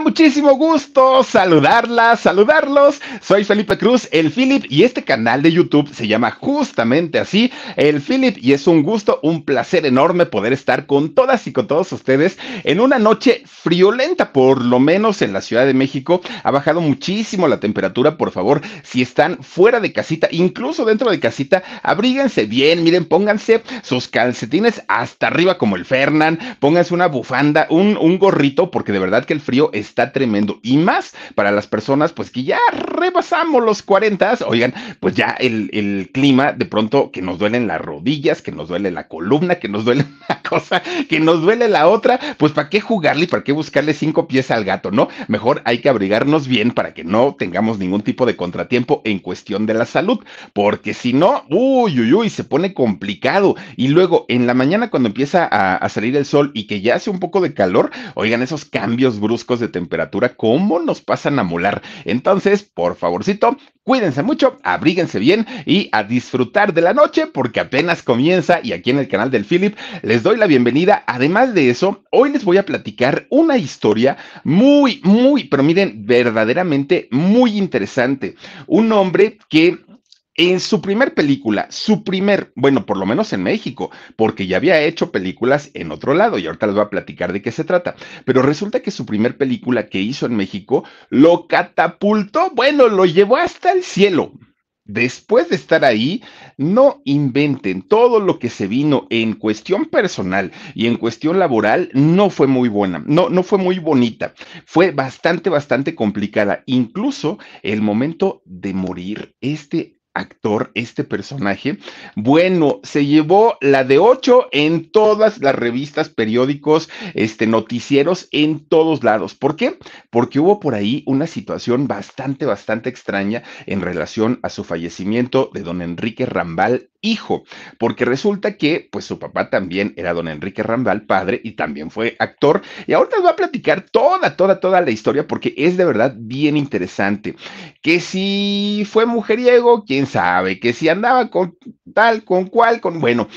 muchísimo gusto saludarlas, saludarlos. Soy Felipe Cruz, el Philip, y este canal de YouTube se llama justamente así, el Philip, y es un gusto, un placer enorme poder estar con todas y con todos ustedes en una noche friolenta, por lo menos en la Ciudad de México. Ha bajado muchísimo la temperatura, por favor, si están fuera de casita, incluso dentro de casita, abríguense bien, miren, pónganse sus calcetines hasta arriba como el Fernan, pónganse una bufanda, un, un gorrito, porque de verdad que el frío es está tremendo. Y más para las personas, pues que ya rebasamos los 40, oigan, pues ya el, el, clima, de pronto que nos duelen las rodillas, que nos duele la columna, que nos duele la cosa, que nos duele la otra, pues para qué jugarle y para qué buscarle cinco pies al gato, ¿no? Mejor hay que abrigarnos bien para que no tengamos ningún tipo de contratiempo en cuestión de la salud, porque si no, uy, uy, uy, se pone complicado. Y luego en la mañana cuando empieza a, a salir el sol y que ya hace un poco de calor, oigan, esos cambios bruscos de temperatura, cómo nos pasan a molar. Entonces, por favorcito, cuídense mucho, abríguense bien y a disfrutar de la noche porque apenas comienza y aquí en el canal del Philip les doy la bienvenida. Además de eso, hoy les voy a platicar una historia muy, muy, pero miren, verdaderamente muy interesante. Un hombre que en su primer película, su primer, bueno, por lo menos en México, porque ya había hecho películas en otro lado y ahorita les voy a platicar de qué se trata, pero resulta que su primer película que hizo en México lo catapultó, bueno, lo llevó hasta el cielo. Después de estar ahí, no inventen todo lo que se vino en cuestión personal y en cuestión laboral no fue muy buena, no no fue muy bonita, fue bastante bastante complicada, incluso el momento de morir este actor, este personaje, bueno, se llevó la de ocho en todas las revistas, periódicos, este, noticieros, en todos lados. ¿Por qué? Porque hubo por ahí una situación bastante, bastante extraña en relación a su fallecimiento de don Enrique Rambal hijo, porque resulta que pues su papá también era don Enrique Rambal, padre, y también fue actor. Y ahora les va a platicar toda, toda, toda la historia porque es de verdad bien interesante. Que si fue mujeriego, quién sabe, que si andaba con tal, con cual, con bueno.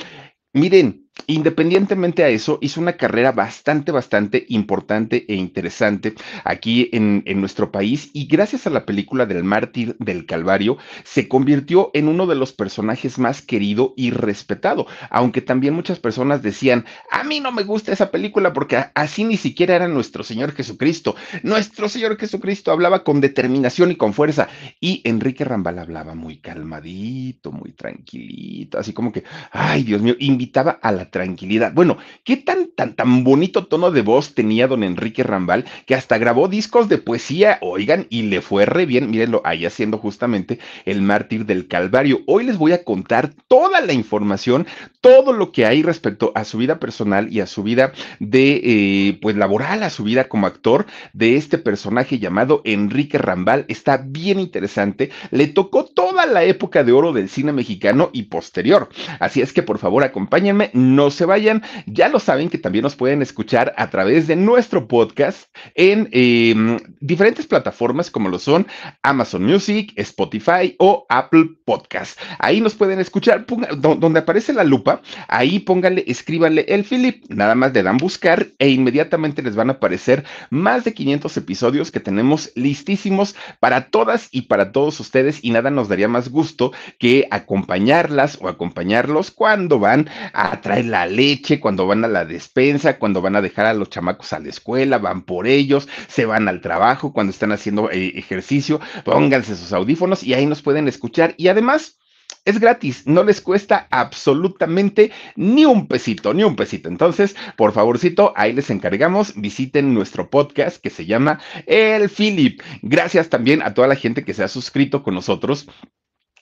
Miren, independientemente a eso, hizo una carrera bastante, bastante importante e interesante aquí en, nuestro país y gracias a la película del mártir del Calvario se convirtió en uno de los personajes más querido y respetado, aunque también muchas personas decían, a mí no me gusta esa película porque así ni siquiera era nuestro Señor Jesucristo. Nuestro Señor Jesucristo hablaba con determinación y con fuerza y Enrique Rambal hablaba muy calmadito, muy tranquilito, así como que, ay Dios mío, invitaba a tranquilidad. Bueno, qué tan, tan, tan bonito tono de voz tenía don Enrique Rambal, que hasta grabó discos de poesía, oigan, y le fue re bien, mírenlo, ahí haciendo justamente el mártir del Calvario. Hoy les voy a contar toda la información, todo lo que hay respecto a su vida personal y a su vida de, eh, pues, laboral, a su vida como actor de este personaje llamado Enrique Rambal. Está bien interesante. Le tocó toda la época de oro del cine mexicano y posterior. Así es que, por favor, acompáñenme, no se vayan. Ya lo saben que también nos pueden escuchar a través de nuestro podcast en em, diferentes plataformas como lo son Amazon Music, Spotify o Apple Podcast. Ahí nos pueden escuchar, donde aparece la lupa ahí pónganle, escríbanle el Philip, nada más le dan buscar e inmediatamente les van a aparecer más de 500 episodios que tenemos listísimos para todas y para todos ustedes y nada nos daría más gusto que acompañarlas o acompañarlos cuando van a traer la leche, cuando van a la despensa, cuando van a dejar a los chamacos a la escuela, van por ellos, se van al trabajo, cuando están haciendo eh, ejercicio, pónganse sus audífonos y ahí nos pueden escuchar y además es gratis, no les cuesta absolutamente ni un pesito, ni un pesito. Entonces, por favorcito, ahí les encargamos, visiten nuestro podcast que se llama El Philip. Gracias también a toda la gente que se ha suscrito con nosotros.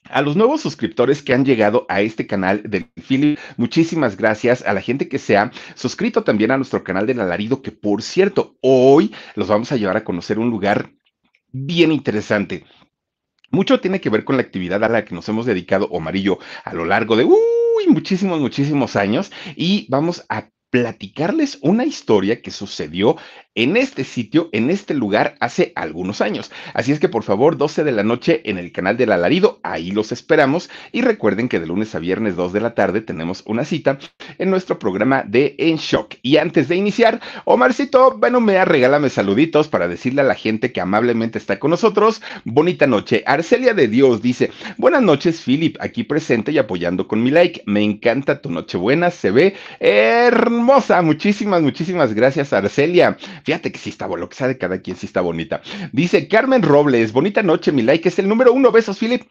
A los nuevos suscriptores que han llegado a este canal del Philip, muchísimas gracias. A la gente que se ha suscrito también a nuestro canal del Alarido, que por cierto, hoy los vamos a llevar a conocer un lugar bien interesante. Mucho tiene que ver con la actividad a la que nos hemos dedicado, Omarillo, a lo largo de uy, muchísimos, muchísimos años y vamos a platicarles una historia que sucedió en este sitio, en este lugar, hace algunos años. Así es que por favor, 12 de la noche en el canal del alarido, ahí los esperamos. Y recuerden que de lunes a viernes, 2 de la tarde, tenemos una cita en nuestro programa de En Shock. Y antes de iniciar, Omarcito, bueno, me regálame saluditos para decirle a la gente que amablemente está con nosotros. Bonita noche. Arcelia de Dios dice, buenas noches, Philip, aquí presente y apoyando con mi like. Me encanta tu noche buena, se ve hermosa. Muchísimas, muchísimas gracias, Arcelia. Fíjate que sí está, lo que sabe de cada quien sí está bonita. Dice Carmen Robles, bonita noche, mi like, es el número uno. Besos, Philip.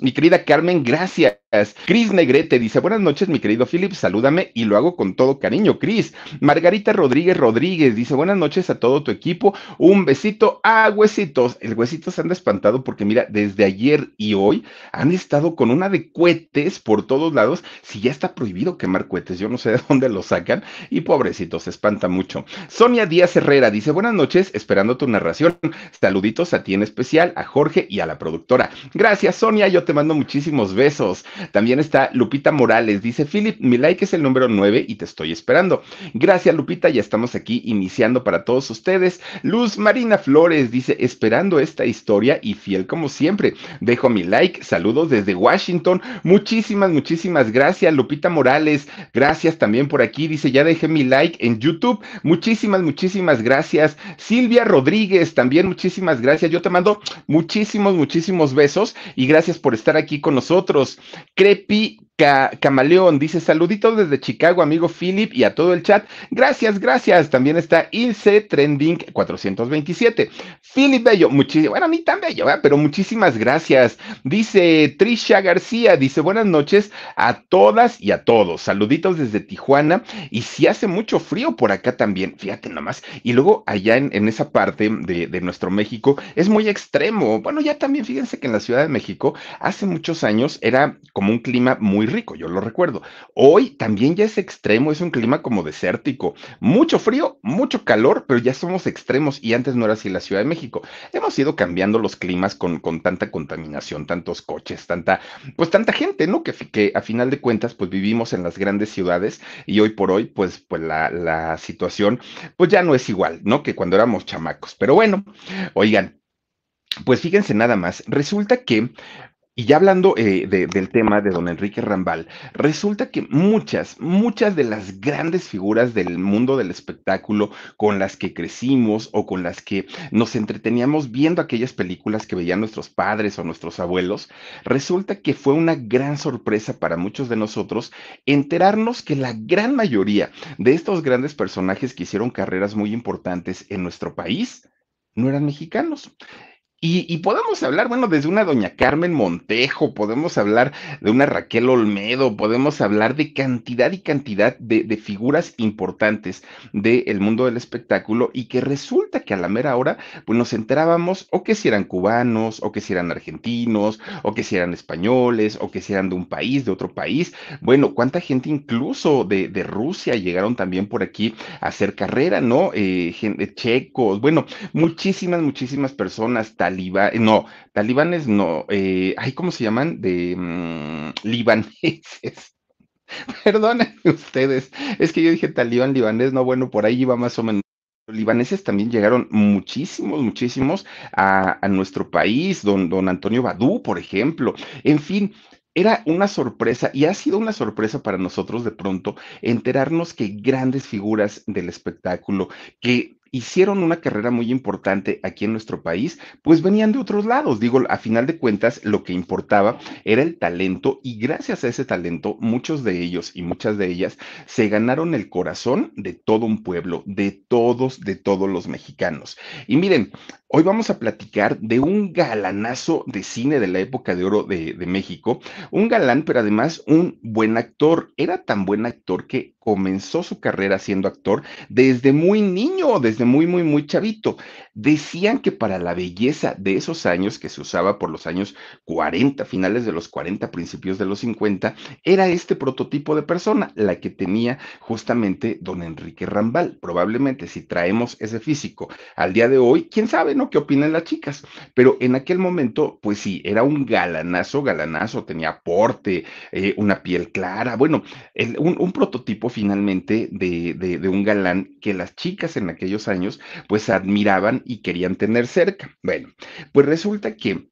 Mi querida Carmen, gracias. Cris Negrete dice, buenas noches, mi querido Philip, salúdame y lo hago con todo cariño, Cris. Margarita Rodríguez Rodríguez dice, buenas noches a todo tu equipo, un besito a Huesitos. El se han espantado porque mira, desde ayer y hoy han estado con una de cohetes por todos lados, si ya está prohibido quemar cohetes, yo no sé de dónde lo sacan y pobrecitos, se espanta mucho. Sonia Díaz Herrera dice, buenas noches, esperando tu narración. Saluditos a ti en especial, a Jorge y a la productora. Gracias, Sonia, yo te te mando muchísimos besos. También está Lupita Morales, dice Philip, mi like es el número 9 y te estoy esperando. Gracias Lupita, ya estamos aquí iniciando para todos ustedes. Luz Marina Flores dice, esperando esta historia y fiel como siempre. Dejo mi like, saludos desde Washington. Muchísimas, muchísimas gracias Lupita Morales. Gracias también por aquí, dice, ya dejé mi like en YouTube. Muchísimas, muchísimas gracias. Silvia Rodríguez, también muchísimas gracias. Yo te mando muchísimos, muchísimos besos y gracias por estar aquí con nosotros. Crepi Camaleón dice saluditos desde Chicago, amigo Philip y a todo el chat. Gracias, gracias. También está Ilse Trending 427. Philip Bello, muchísimo, bueno, ni tan bello, pero muchísimas gracias. Dice Trisha García, dice buenas noches a todas y a todos. Saluditos desde Tijuana. Y si hace mucho frío por acá también, fíjate nomás. Y luego allá en, esa parte de, de nuestro México es muy extremo. Bueno, ya también fíjense que en la Ciudad de México hace muchos años era como un clima muy rico, yo lo recuerdo. Hoy también ya es extremo, es un clima como desértico. Mucho frío, mucho calor, pero ya somos extremos y antes no era así la Ciudad de México. Hemos ido cambiando los climas con, con tanta contaminación, tantos coches, tanta, pues tanta gente, ¿no? Que, a final de cuentas, pues vivimos en las grandes ciudades y hoy por hoy, pues, pues la, la situación, pues ya no es igual, ¿no? Que cuando éramos chamacos. Pero bueno, oigan, pues fíjense nada más, resulta que y ya hablando eh, del tema de don Enrique Rambal, resulta que muchas, muchas de las grandes figuras del mundo del espectáculo con las que crecimos o con las que nos entreteníamos viendo aquellas películas que veían nuestros padres o nuestros abuelos, resulta que fue una gran sorpresa para muchos de nosotros enterarnos que la gran mayoría de estos grandes personajes que hicieron carreras muy importantes en nuestro país, no eran mexicanos. Y, podemos hablar, bueno, desde una doña Carmen Montejo, podemos hablar de una Raquel Olmedo, podemos hablar de cantidad y cantidad de, figuras importantes del mundo del espectáculo y que resulta que a la mera hora, pues nos enterábamos o que si eran cubanos, o que si eran argentinos, o que si eran españoles, o que si eran de un país, de otro país. Bueno, cuánta gente incluso de, de Rusia llegaron también por aquí a hacer carrera, ¿no? Eh, eh, checos, bueno, muchísimas, muchísimas personas, no, talibanes no, eh, ay, ¿cómo se llaman? De mm, libaneses. Perdónenme ustedes, es que yo dije talibán, libanés, no, bueno, por ahí iba más o menos. libaneses también llegaron muchísimos, muchísimos a, nuestro país, don, don Antonio Badú, por ejemplo. En fin, era una sorpresa y ha sido una sorpresa para nosotros de pronto enterarnos que grandes figuras del espectáculo que hicieron una carrera muy importante aquí en nuestro país, pues venían de otros lados. Digo, a final de cuentas, lo que importaba era el talento y gracias a ese talento, muchos de ellos y muchas de ellas se ganaron el corazón de todo un pueblo, de todos, de todos los mexicanos. Y miren, Hoy vamos a platicar de un galanazo de cine de la época de oro de, México. Un galán, pero además un buen actor. Era tan buen actor que comenzó su carrera siendo actor desde muy niño, desde muy, muy, muy chavito. Decían que para la belleza de esos años, que se usaba por los años 40, finales de los 40, principios de los 50, era este prototipo de persona, la que tenía justamente don Enrique Rambal. Probablemente si traemos ese físico al día de hoy, quién sabe, ¿qué opinan las chicas? Pero en aquel momento, pues sí, era un galanazo, galanazo, tenía porte, eh, una piel clara, bueno, un, prototipo finalmente de, de, un galán que las chicas en aquellos años, pues admiraban y querían tener cerca. Bueno, pues resulta que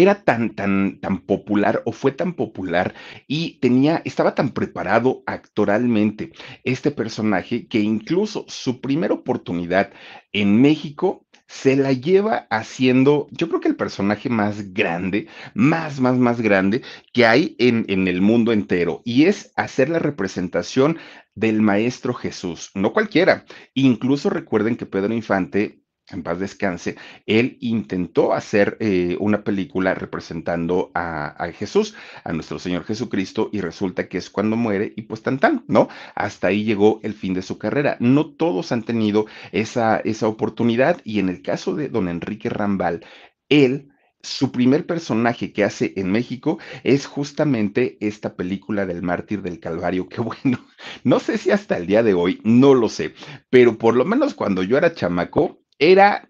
era tan, tan, tan popular o fue tan popular y tenía, estaba tan preparado actoralmente este personaje que incluso su primera oportunidad en México se la lleva haciendo, yo creo que el personaje más grande, más, más, más grande que hay en, el mundo entero, y es hacer la representación del Maestro Jesús, no cualquiera. Incluso recuerden que Pedro Infante en paz descanse, él intentó hacer eh, una película representando a, Jesús, a nuestro Señor Jesucristo, y resulta que es cuando muere y pues tan tan, ¿no? Hasta ahí llegó el fin de su carrera. No todos han tenido esa, esa oportunidad y en el caso de don Enrique Rambal, él su primer personaje que hace en México es justamente esta película del mártir del Calvario, que bueno, no sé si hasta el día de hoy, no lo sé, pero por lo menos cuando yo era chamaco, era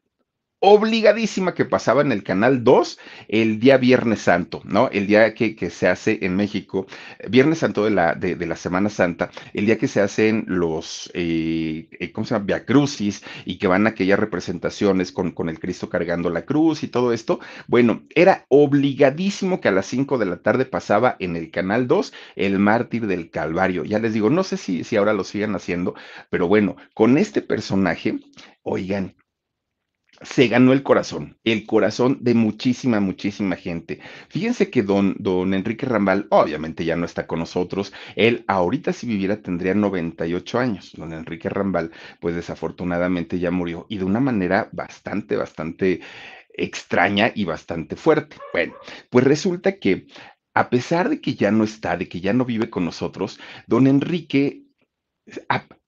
obligadísima que pasaba en el Canal 2 el día Viernes Santo, ¿no? El día que, que se hace en México, eh, Viernes Santo de la, de, la Semana Santa, el día que se hacen los, eh, eh, ¿cómo se llama? Via Crucis y que van aquellas representaciones con, con el Cristo cargando la cruz y todo esto. Bueno, era obligadísimo que a las 5 de la tarde pasaba en el Canal 2 el mártir del Calvario. Ya les digo, no sé si, si ahora lo siguen haciendo, pero bueno, con este personaje, oigan, se ganó el corazón, el corazón de muchísima, muchísima gente. Fíjense que don, don Enrique Rambal obviamente ya no está con nosotros. Él ahorita si viviera tendría 98 años. Don Enrique Rambal, pues desafortunadamente ya murió y de una manera bastante, bastante extraña y bastante fuerte. Bueno, pues resulta que a pesar de que ya no está, de que ya no vive con nosotros, don Enrique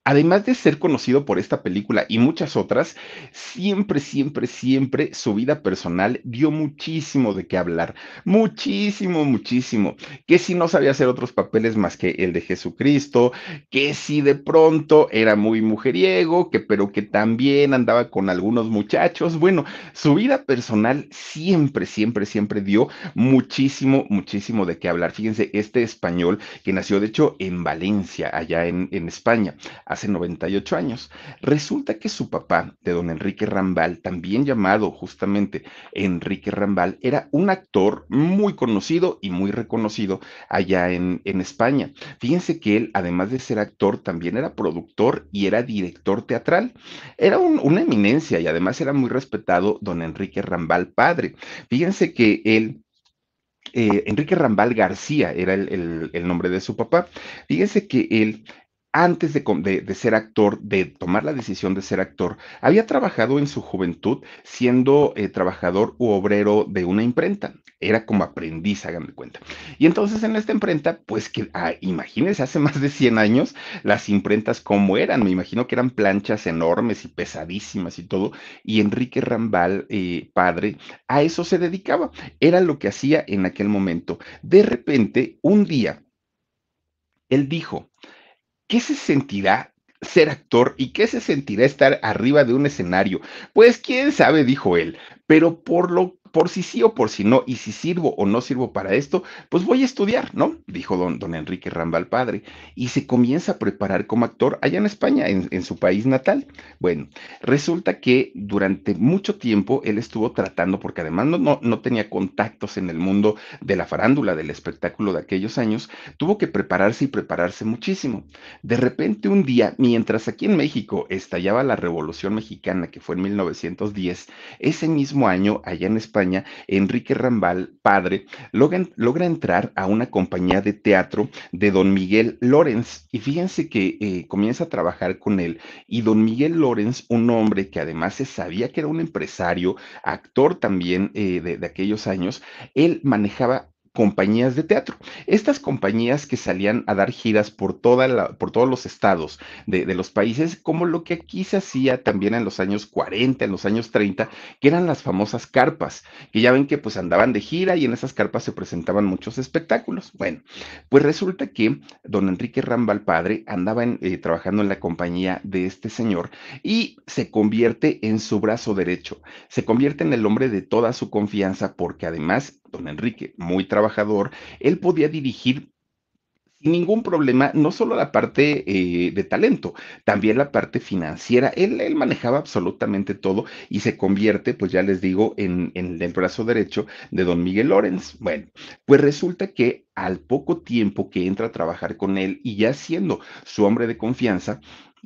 además de ser conocido por esta película y muchas otras, siempre, siempre, siempre su vida personal dio muchísimo de qué hablar. Muchísimo, muchísimo. Que si no sabía hacer otros papeles más que el de Jesucristo, que si de pronto era muy mujeriego, que pero que también andaba con algunos muchachos. Bueno, su vida personal siempre, siempre, siempre dio muchísimo, muchísimo de qué hablar. Fíjense, este español que nació de hecho en Valencia, allá en, en España hace 98 años. Resulta que su papá, de don Enrique Rambal, también llamado justamente Enrique Rambal, era un actor muy conocido y muy reconocido allá en, España. Fíjense que él, además de ser actor, también era productor y era director teatral. Era una eminencia y además era muy respetado don Enrique Rambal padre. Fíjense que él... Eh, Enrique Rambal García era el, el, nombre de su papá. Fíjense que él antes de, ser actor, de tomar la decisión de ser actor, había trabajado en su juventud siendo eh, trabajador u obrero de una imprenta. Era como aprendiz, háganme cuenta. Y entonces en esta imprenta, pues que ah, imagínense, hace más de 100 años, las imprentas como eran, me imagino que eran planchas enormes y pesadísimas y todo. Y Enrique Rambal, eh, padre, a eso se dedicaba. Era lo que hacía en aquel momento. De repente, un día, él dijo, ¿qué se sentirá ser actor y qué se sentirá estar arriba de un escenario? Pues quién sabe, dijo él, pero por lo por si sí o por si no, y si sirvo o no sirvo para esto, pues voy a estudiar, ¿no? Dijo don, don Enrique Rambal padre, y se comienza a preparar como actor allá en España, en, su país natal. Bueno, resulta que durante mucho tiempo él estuvo tratando, porque además no, no tenía contactos en el mundo de la farándula, del espectáculo de aquellos años, tuvo que prepararse y prepararse muchísimo. De repente un día, mientras aquí en México estallaba la Revolución Mexicana, que fue en 1910, ese mismo año, allá en España, Enrique Rambal, padre, logra, entrar a una compañía de teatro de don Miguel Lorenz. Y fíjense que eh, comienza a trabajar con él. Y don Miguel Lorenz, un hombre que además se sabía que era un empresario, actor también eh, de aquellos años, él manejaba compañías de teatro. Estas compañías que salían a dar giras por, toda la, por todos los estados de, los países, como lo que aquí se hacía también en los años 40, en los años 30, que eran las famosas carpas, que ya ven que pues andaban de gira y en esas carpas se presentaban muchos espectáculos. Bueno, pues resulta que don Enrique Rambal padre andaba eh, trabajando en la compañía de este señor y se convierte en su brazo derecho, se convierte en el hombre de toda su confianza porque además don Enrique, muy trabajador, él podía dirigir sin ningún problema, no solo la parte eh, de talento, también la parte financiera. Él, él, manejaba absolutamente todo y se convierte, pues ya les digo, en, en el brazo derecho de don Miguel Lorenz. Bueno, pues resulta que al poco tiempo que entra a trabajar con él y ya siendo su hombre de confianza,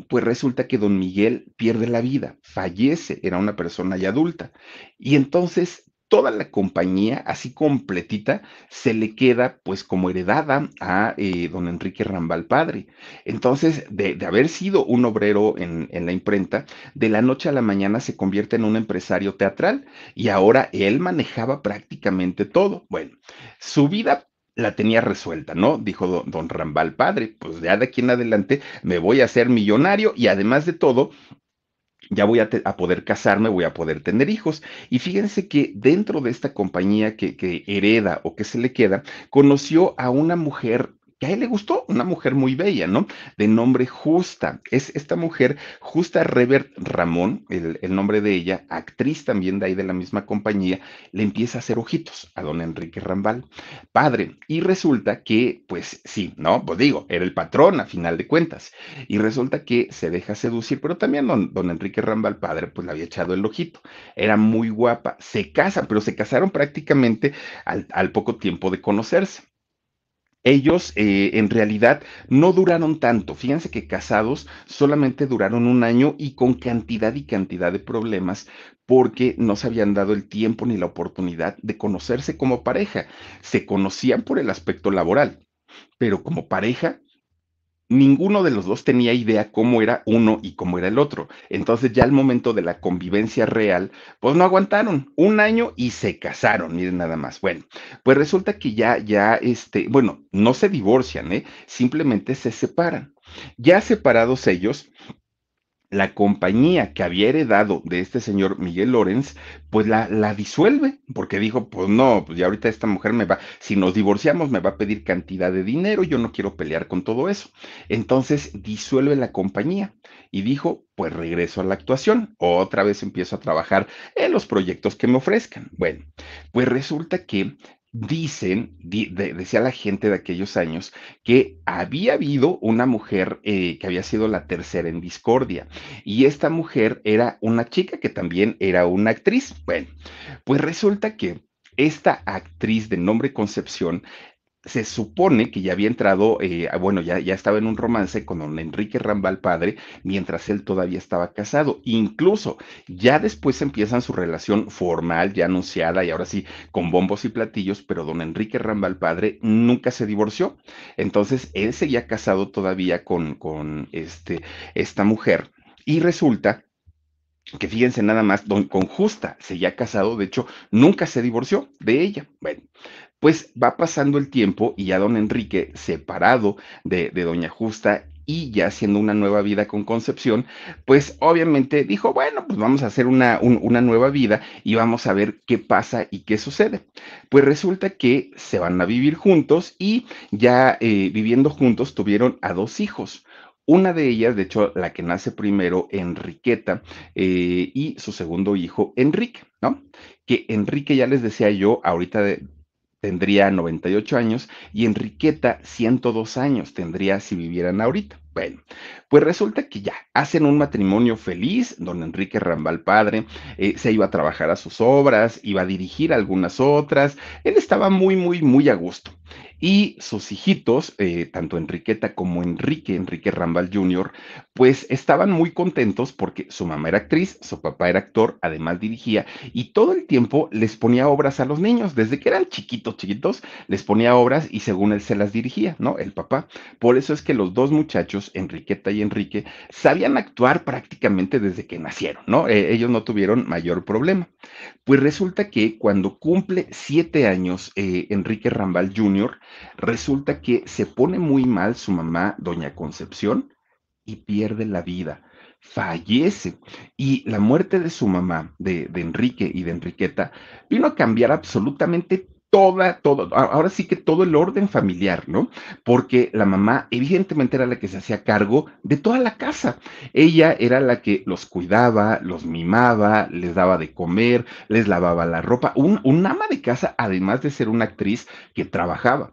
pues resulta que don Miguel pierde la vida, fallece, era una persona ya adulta. Y entonces toda la compañía, así completita, se le queda pues como heredada a eh, don Enrique Rambal padre. Entonces, de, haber sido un obrero en, la imprenta, de la noche a la mañana se convierte en un empresario teatral y ahora él manejaba prácticamente todo. Bueno, su vida la tenía resuelta, ¿no? Dijo don, Rambal padre, pues ya de aquí en adelante me voy a hacer millonario y además de todo, ya voy a, poder casarme, voy a poder tener hijos. Y fíjense que dentro de esta compañía que, que hereda o que se le queda, conoció a una mujer que a él le gustó, una mujer muy bella, ¿no? De nombre Justa. Es esta mujer, Justa Revert Ramón, el, nombre de ella, actriz también de ahí de la misma compañía, le empieza a hacer ojitos a don Enrique Rambal, padre. Y resulta que, pues sí, ¿no? Pues digo, era el patrón a final de cuentas. Y resulta que se deja seducir, pero también don, Enrique Rambal, padre, pues le había echado el ojito. Era muy guapa. Se casan, pero se casaron prácticamente al poco tiempo de conocerse ellos eh, en realidad no duraron tanto. Fíjense que casados solamente duraron un año y con cantidad y cantidad de problemas porque no se habían dado el tiempo ni la oportunidad de conocerse como pareja. Se conocían por el aspecto laboral, pero como pareja ninguno de los dos tenía idea cómo era uno y cómo era el otro. Entonces ya al momento de la convivencia real, pues no aguantaron un año y se casaron, miren nada más. Bueno, pues resulta que ya, ya, este, bueno, no se divorcian, ¿eh? simplemente se separan. Ya separados ellos, la compañía que había heredado de este señor Miguel Lorenz, pues la, la, disuelve, porque dijo, pues no, pues ya ahorita esta mujer me va, si nos divorciamos me va a pedir cantidad de dinero, yo no quiero pelear con todo eso. Entonces disuelve la compañía y dijo, pues regreso a la actuación, otra vez empiezo a trabajar en los proyectos que me ofrezcan. Bueno, pues resulta que dicen, decía la gente de aquellos años, que había habido una mujer eh, que había sido la tercera en discordia. Y esta mujer era una chica que también era una actriz. Bueno, pues resulta que esta actriz de nombre Concepción se supone que ya había entrado, eh, bueno, ya, ya estaba en un romance con don Enrique Rambal padre, mientras él todavía estaba casado. Incluso ya después empiezan su relación formal, ya anunciada y ahora sí con bombos y platillos, pero don Enrique Rambal padre nunca se divorció. Entonces él seguía casado todavía con, con este, esta mujer. Y resulta que fíjense nada más, don, con Justa, se casado, de hecho, nunca se divorció de ella. Bueno, pues va pasando el tiempo y ya don Enrique, separado de, doña Justa y ya haciendo una nueva vida con Concepción, pues obviamente dijo, bueno, pues vamos a hacer una, una, nueva vida y vamos a ver qué pasa y qué sucede. Pues resulta que se van a vivir juntos y ya eh, viviendo juntos tuvieron a dos hijos. Una de ellas, de hecho, la que nace primero, Enriqueta, eh, y su segundo hijo, Enrique, ¿no? Que Enrique, ya les decía yo, ahorita de, tendría 98 años y Enriqueta 102 años tendría si vivieran ahorita. Bueno, pues resulta que ya hacen un matrimonio feliz. Don Enrique Rambal padre eh, se iba a trabajar a sus obras, iba a dirigir algunas otras. Él estaba muy, muy, muy a gusto y sus hijitos, eh, tanto Enriqueta como Enrique, Enrique Rambal Jr., pues estaban muy contentos porque su mamá era actriz, su papá era actor, además dirigía y todo el tiempo les ponía obras a los niños, desde que eran chiquitos, chiquitos, les ponía obras y según él se las dirigía, ¿no? El papá. Por eso es que los dos muchachos, Enriqueta y Enrique, sabían actuar prácticamente desde que nacieron, ¿no? Eh, ellos no tuvieron mayor problema. Pues resulta que cuando cumple siete años eh, Enrique Rambal Jr., Resulta que se pone muy mal su mamá, doña Concepción, y pierde la vida. Fallece. Y la muerte de su mamá, de, de Enrique y de Enriqueta, vino a cambiar absolutamente todo, ahora sí que todo el orden familiar, ¿no? Porque la mamá evidentemente era la que se hacía cargo de toda la casa. Ella era la que los cuidaba, los mimaba, les daba de comer, les lavaba la ropa. Un, ama de casa, además de ser una actriz que trabajaba.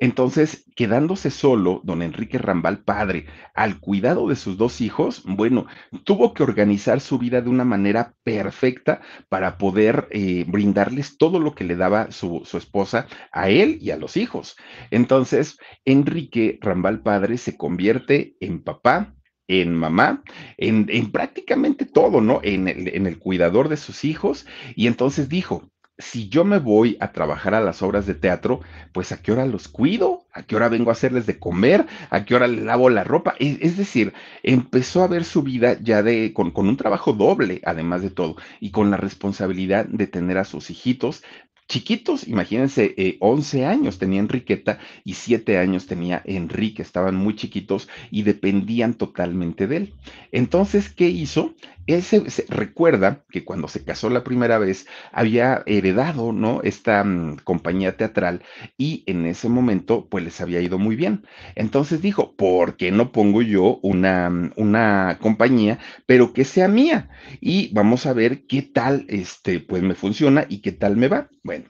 Entonces, quedándose solo, don Enrique Rambal, padre, al cuidado de sus dos hijos, bueno, tuvo que organizar su vida de una manera perfecta para poder eh, brindarles todo lo que le daba su, su esposa, a él y a los hijos. Entonces, Enrique Rambal Padre se convierte en papá, en mamá, en, prácticamente todo, ¿no? En el, cuidador de sus hijos. Y entonces dijo, si yo me voy a trabajar a las obras de teatro, pues a qué hora los cuido, a qué hora vengo a hacerles de comer, a qué hora lavo la ropa. Es, decir, empezó a ver su vida ya de, con, con, un trabajo doble, además de todo, y con la responsabilidad de tener a sus hijitos chiquitos, imagínense, 11 eh, años tenía Enriqueta y 7 años tenía Enrique, estaban muy chiquitos y dependían totalmente de él. Entonces, ¿qué hizo? él se, recuerda que cuando se casó la primera vez había heredado, ¿no? Esta mm, compañía teatral y en ese momento pues les había ido muy bien. Entonces dijo, ¿por qué no pongo yo una, mm, una compañía, pero que sea mía? Y vamos a ver qué tal, este, pues me funciona y qué tal me va. Bueno,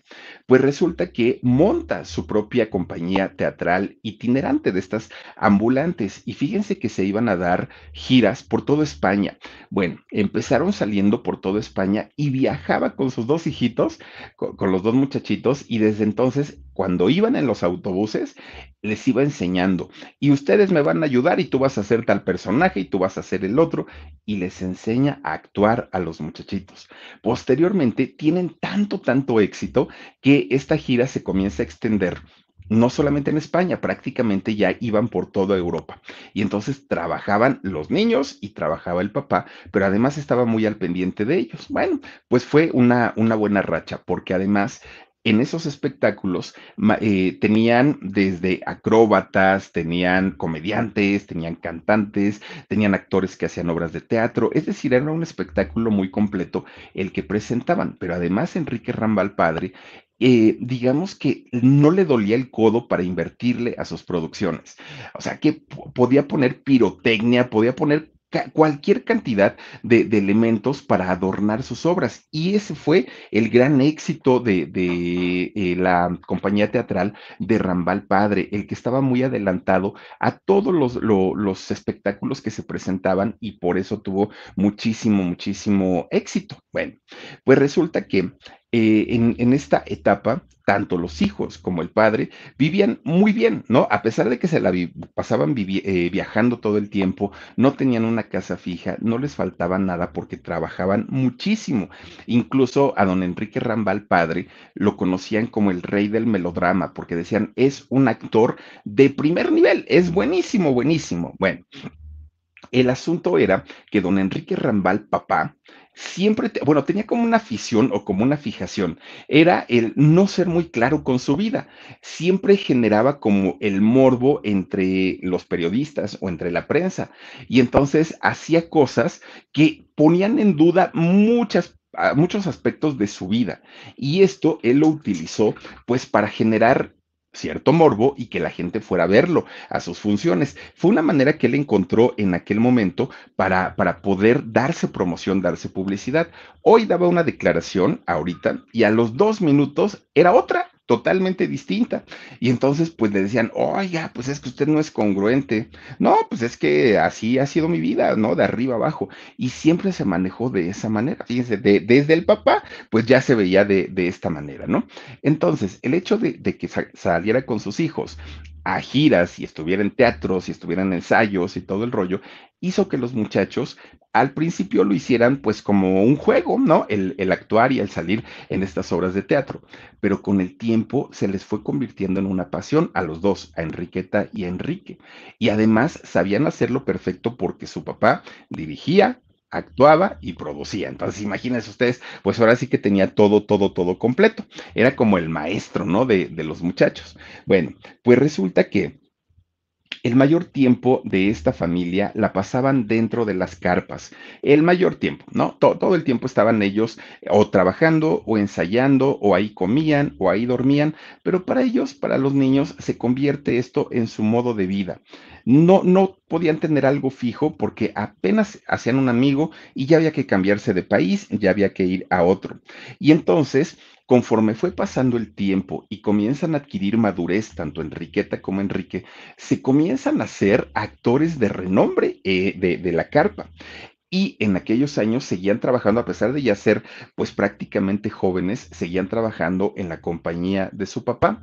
pues resulta que monta su propia compañía teatral itinerante de estas ambulantes y fíjense que se iban a dar giras por toda España. Bueno, empezaron saliendo por toda España y viajaba con sus dos hijitos, con, los dos muchachitos y desde entonces cuando iban en los autobuses, les iba enseñando, y ustedes me van a ayudar y tú vas a ser tal personaje y tú vas a ser el otro, y les enseña a actuar a los muchachitos. Posteriormente, tienen tanto, tanto éxito que esta gira se comienza a extender no solamente en España, prácticamente ya iban por toda Europa. Y entonces trabajaban los niños y trabajaba el papá, pero además estaba muy al pendiente de ellos. Bueno, pues fue una, una buena racha, porque además en esos espectáculos eh, tenían desde acróbatas, tenían comediantes, tenían cantantes, tenían actores que hacían obras de teatro, es decir, era un espectáculo muy completo el que presentaban, pero además Enrique Rambal Padre eh, digamos que no le dolía el codo para invertirle a sus producciones. O sea, que podía poner pirotecnia, podía poner cualquier cantidad de, elementos para adornar sus obras. Y ese fue el gran éxito de, eh, la compañía teatral de Rambal Padre, el que estaba muy adelantado a todos los, los espectáculos que se presentaban y por eso tuvo muchísimo, muchísimo éxito. Bueno, pues resulta que eh, en, esta etapa, tanto los hijos como el padre vivían muy bien, ¿no? A pesar de que se la pasaban eh, viajando todo el tiempo, no tenían una casa fija, no les faltaba nada porque trabajaban muchísimo. Incluso a don Enrique Rambal, padre, lo conocían como el rey del melodrama, porque decían, es un actor de primer nivel, es buenísimo, buenísimo. Bueno. El asunto era que don Enrique Rambal, papá, siempre, bueno, tenía como una afición o como una fijación, era el no ser muy claro con su vida. Siempre generaba como el morbo entre los periodistas o entre la prensa. Y entonces hacía cosas que ponían en duda muchas muchos aspectos de su vida y esto él lo utilizó pues para generar cierto morbo y que la gente fuera a verlo a sus funciones. Fue una manera que él encontró en aquel momento para, para poder darse promoción, darse publicidad. Hoy daba una declaración ahorita y a los dos minutos era otra totalmente distinta. Y entonces, pues le decían, oiga, pues es que usted no es congruente. No, pues es que así ha sido mi vida, ¿no? De arriba abajo. Y siempre se manejó de esa manera. Fíjense, desde el papá, pues ya se veía de, de esta manera, ¿no? Entonces, el hecho de, que saliera con sus hijos a giras y estuviera en teatro si estuviera en ensayos y todo el rollo, hizo que los muchachos al principio lo hicieran pues como un juego, ¿no? El, actuar y el salir en estas obras de teatro, pero con el tiempo se les fue convirtiendo en una pasión a los dos, a Enriqueta y a Enrique. Y además sabían hacerlo perfecto porque su papá dirigía, actuaba y producía. Entonces, imagínense ustedes, pues ahora sí que tenía todo, todo, todo completo. Era como el maestro, ¿no? de los muchachos. Bueno, pues resulta que el mayor tiempo de esta familia la pasaban dentro de las carpas. El mayor tiempo, ¿no? Todo, el tiempo estaban ellos eh, o trabajando o ensayando o ahí comían o ahí dormían, pero para ellos, para los niños, se convierte esto en su modo de vida. No, no podían tener algo fijo porque apenas hacían un amigo y ya había que cambiarse de país, ya había que ir a otro. Y entonces, Conforme fue pasando el tiempo y comienzan a adquirir madurez tanto Enriqueta como Enrique, se comienzan a ser actores de renombre eh, de, de la carpa y en aquellos años seguían trabajando, a pesar de ya ser pues prácticamente jóvenes, seguían trabajando en la compañía de su papá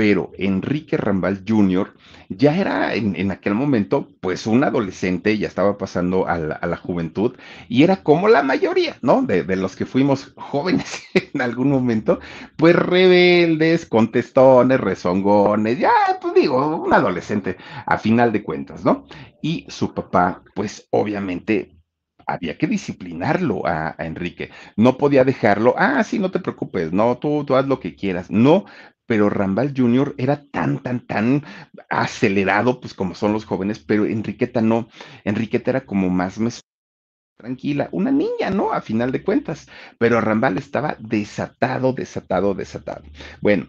pero Enrique Rambal Jr. ya era en, aquel momento pues un adolescente, ya estaba pasando a la, juventud y era como la mayoría, ¿no? De, los que fuimos jóvenes en algún momento, pues rebeldes, contestones, rezongones, ya pues digo, un adolescente a final de cuentas, ¿no? Y su papá pues obviamente había que disciplinarlo a, Enrique. No podía dejarlo, ah, sí, no te preocupes, no, tú, tú haz lo que quieras. No, pero Rambal Jr. era tan, tan, tan acelerado, pues como son los jóvenes, pero Enriqueta no. Enriqueta era como más tranquila, una niña, ¿no? A final de cuentas, pero Rambal estaba desatado, desatado, desatado. Bueno,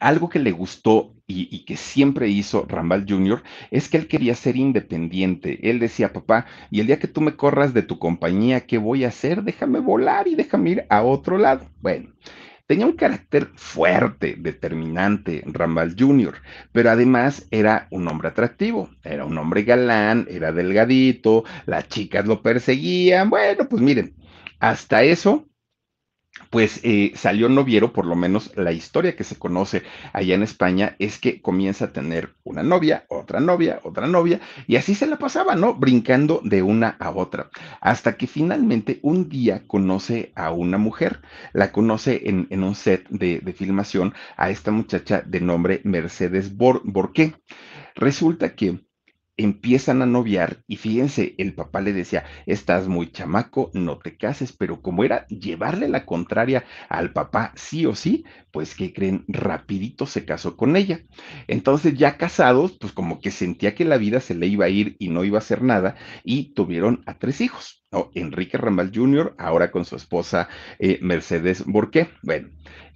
algo que le gustó y, y, que siempre hizo Rambal Jr. es que él quería ser independiente. Él decía, papá, y el día que tú me corras de tu compañía, ¿qué voy a hacer? Déjame volar y déjame ir a otro lado. Bueno, Tenía un carácter fuerte, determinante, Rambal Jr., pero además era un hombre atractivo, era un hombre galán, era delgadito, las chicas lo perseguían. Bueno, pues miren, hasta eso pues eh, salió Noviero, por lo menos la historia que se conoce allá en España es que comienza a tener una novia, otra novia, otra novia, y así se la pasaba, ¿no? Brincando de una a otra, hasta que finalmente un día conoce a una mujer, la conoce en, un set de, filmación a esta muchacha de nombre Mercedes Bor Borqué. Resulta que empiezan a noviar y fíjense, el papá le decía, estás muy chamaco, no te cases, pero como era llevarle la contraria al papá sí o sí, pues que creen, rapidito se casó con ella. Entonces ya casados, pues como que sentía que la vida se le iba a ir y no iba a hacer nada y tuvieron a tres hijos. Enrique Ramal Jr., ahora con su esposa eh, Mercedes Borqué. Bueno,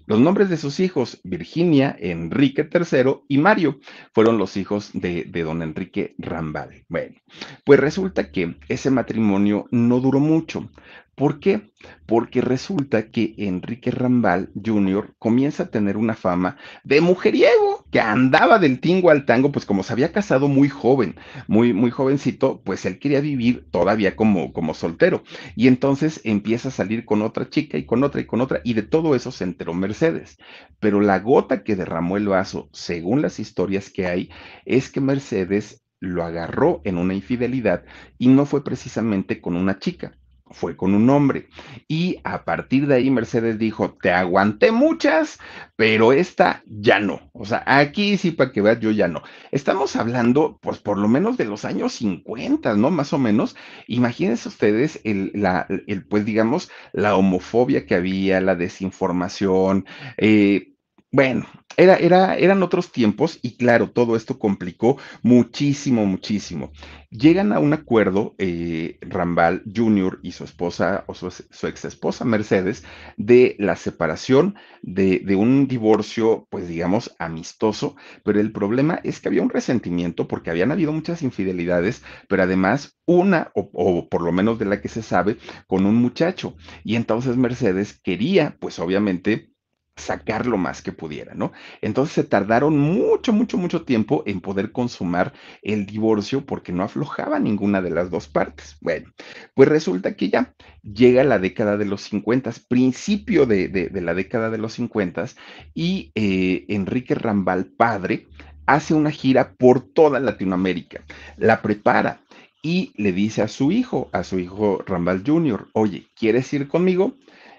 los nombres de sus hijos, Virginia, Enrique III y Mario, fueron los hijos de, don Enrique Rambal. Bueno, pues resulta que ese matrimonio no duró mucho. ¿Por qué? Porque resulta que Enrique Rambal Jr. comienza a tener una fama de mujeriego que andaba del tingo al tango, pues como se había casado muy joven, muy, muy jovencito, pues él quería vivir todavía como, como soltero. Y entonces empieza a salir con otra chica y con otra y con otra, y de todo eso se enteró Mercedes. Pero la gota que derramó el vaso, según las historias que hay, es que Mercedes lo agarró en una infidelidad y no fue precisamente con una chica, fue con un hombre. Y a partir de ahí Mercedes dijo, te aguanté muchas, pero esta ya no. O sea, aquí sí para que veas, yo ya no. Estamos hablando, pues por lo menos de los años 50, ¿no? Más o menos. Imagínense ustedes el, la, el pues digamos, la homofobia que había, la desinformación, eh, bueno, era, era, eran otros tiempos y claro, todo esto complicó muchísimo, muchísimo. Llegan a un acuerdo, eh, Rambal Jr. y su esposa o su, ex esposa Mercedes, de la separación, de, un divorcio, pues digamos, amistoso, pero el problema es que había un resentimiento porque habían habido muchas infidelidades, pero además una, o por lo menos de la que se sabe, con un muchacho. Y entonces Mercedes quería, pues obviamente, sacar lo más que pudiera, ¿no? Entonces se tardaron mucho, mucho, mucho tiempo en poder consumar el divorcio porque no aflojaba ninguna de las dos partes. Bueno, pues resulta que ya llega la década de los 50, principio de, la década de los 50, y eh, Enrique Rambal, padre, hace una gira por toda Latinoamérica, la prepara. Y le dice a su hijo, a su hijo Rambal Jr., oye, ¿quieres ir conmigo?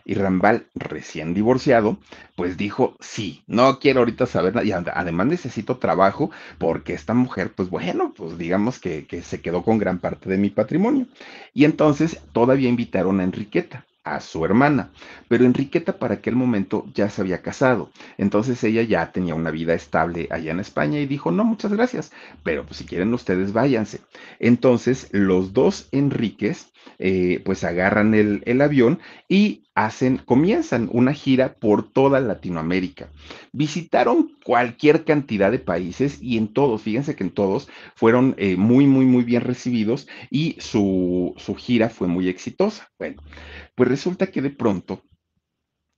Y Rambal, recién divorciado, pues dijo, sí, no quiero ahorita saber nada. Y además necesito trabajo porque esta mujer, pues bueno, pues digamos que, que se quedó con gran parte de mi patrimonio. Y entonces todavía invitaron a Enriqueta a su hermana. Pero Enriqueta para aquel momento ya se había casado, entonces ella ya tenía una vida estable allá en España y dijo, no, muchas gracias, pero pues, si quieren ustedes váyanse. Entonces los dos Enriques eh, pues agarran el, avión y hacen, comienzan una gira por toda Latinoamérica. Visitaron cualquier cantidad de países y en todos, fíjense que en todos fueron eh, muy, muy, muy bien recibidos y su, su gira fue muy exitosa. Bueno, pues resulta que de pronto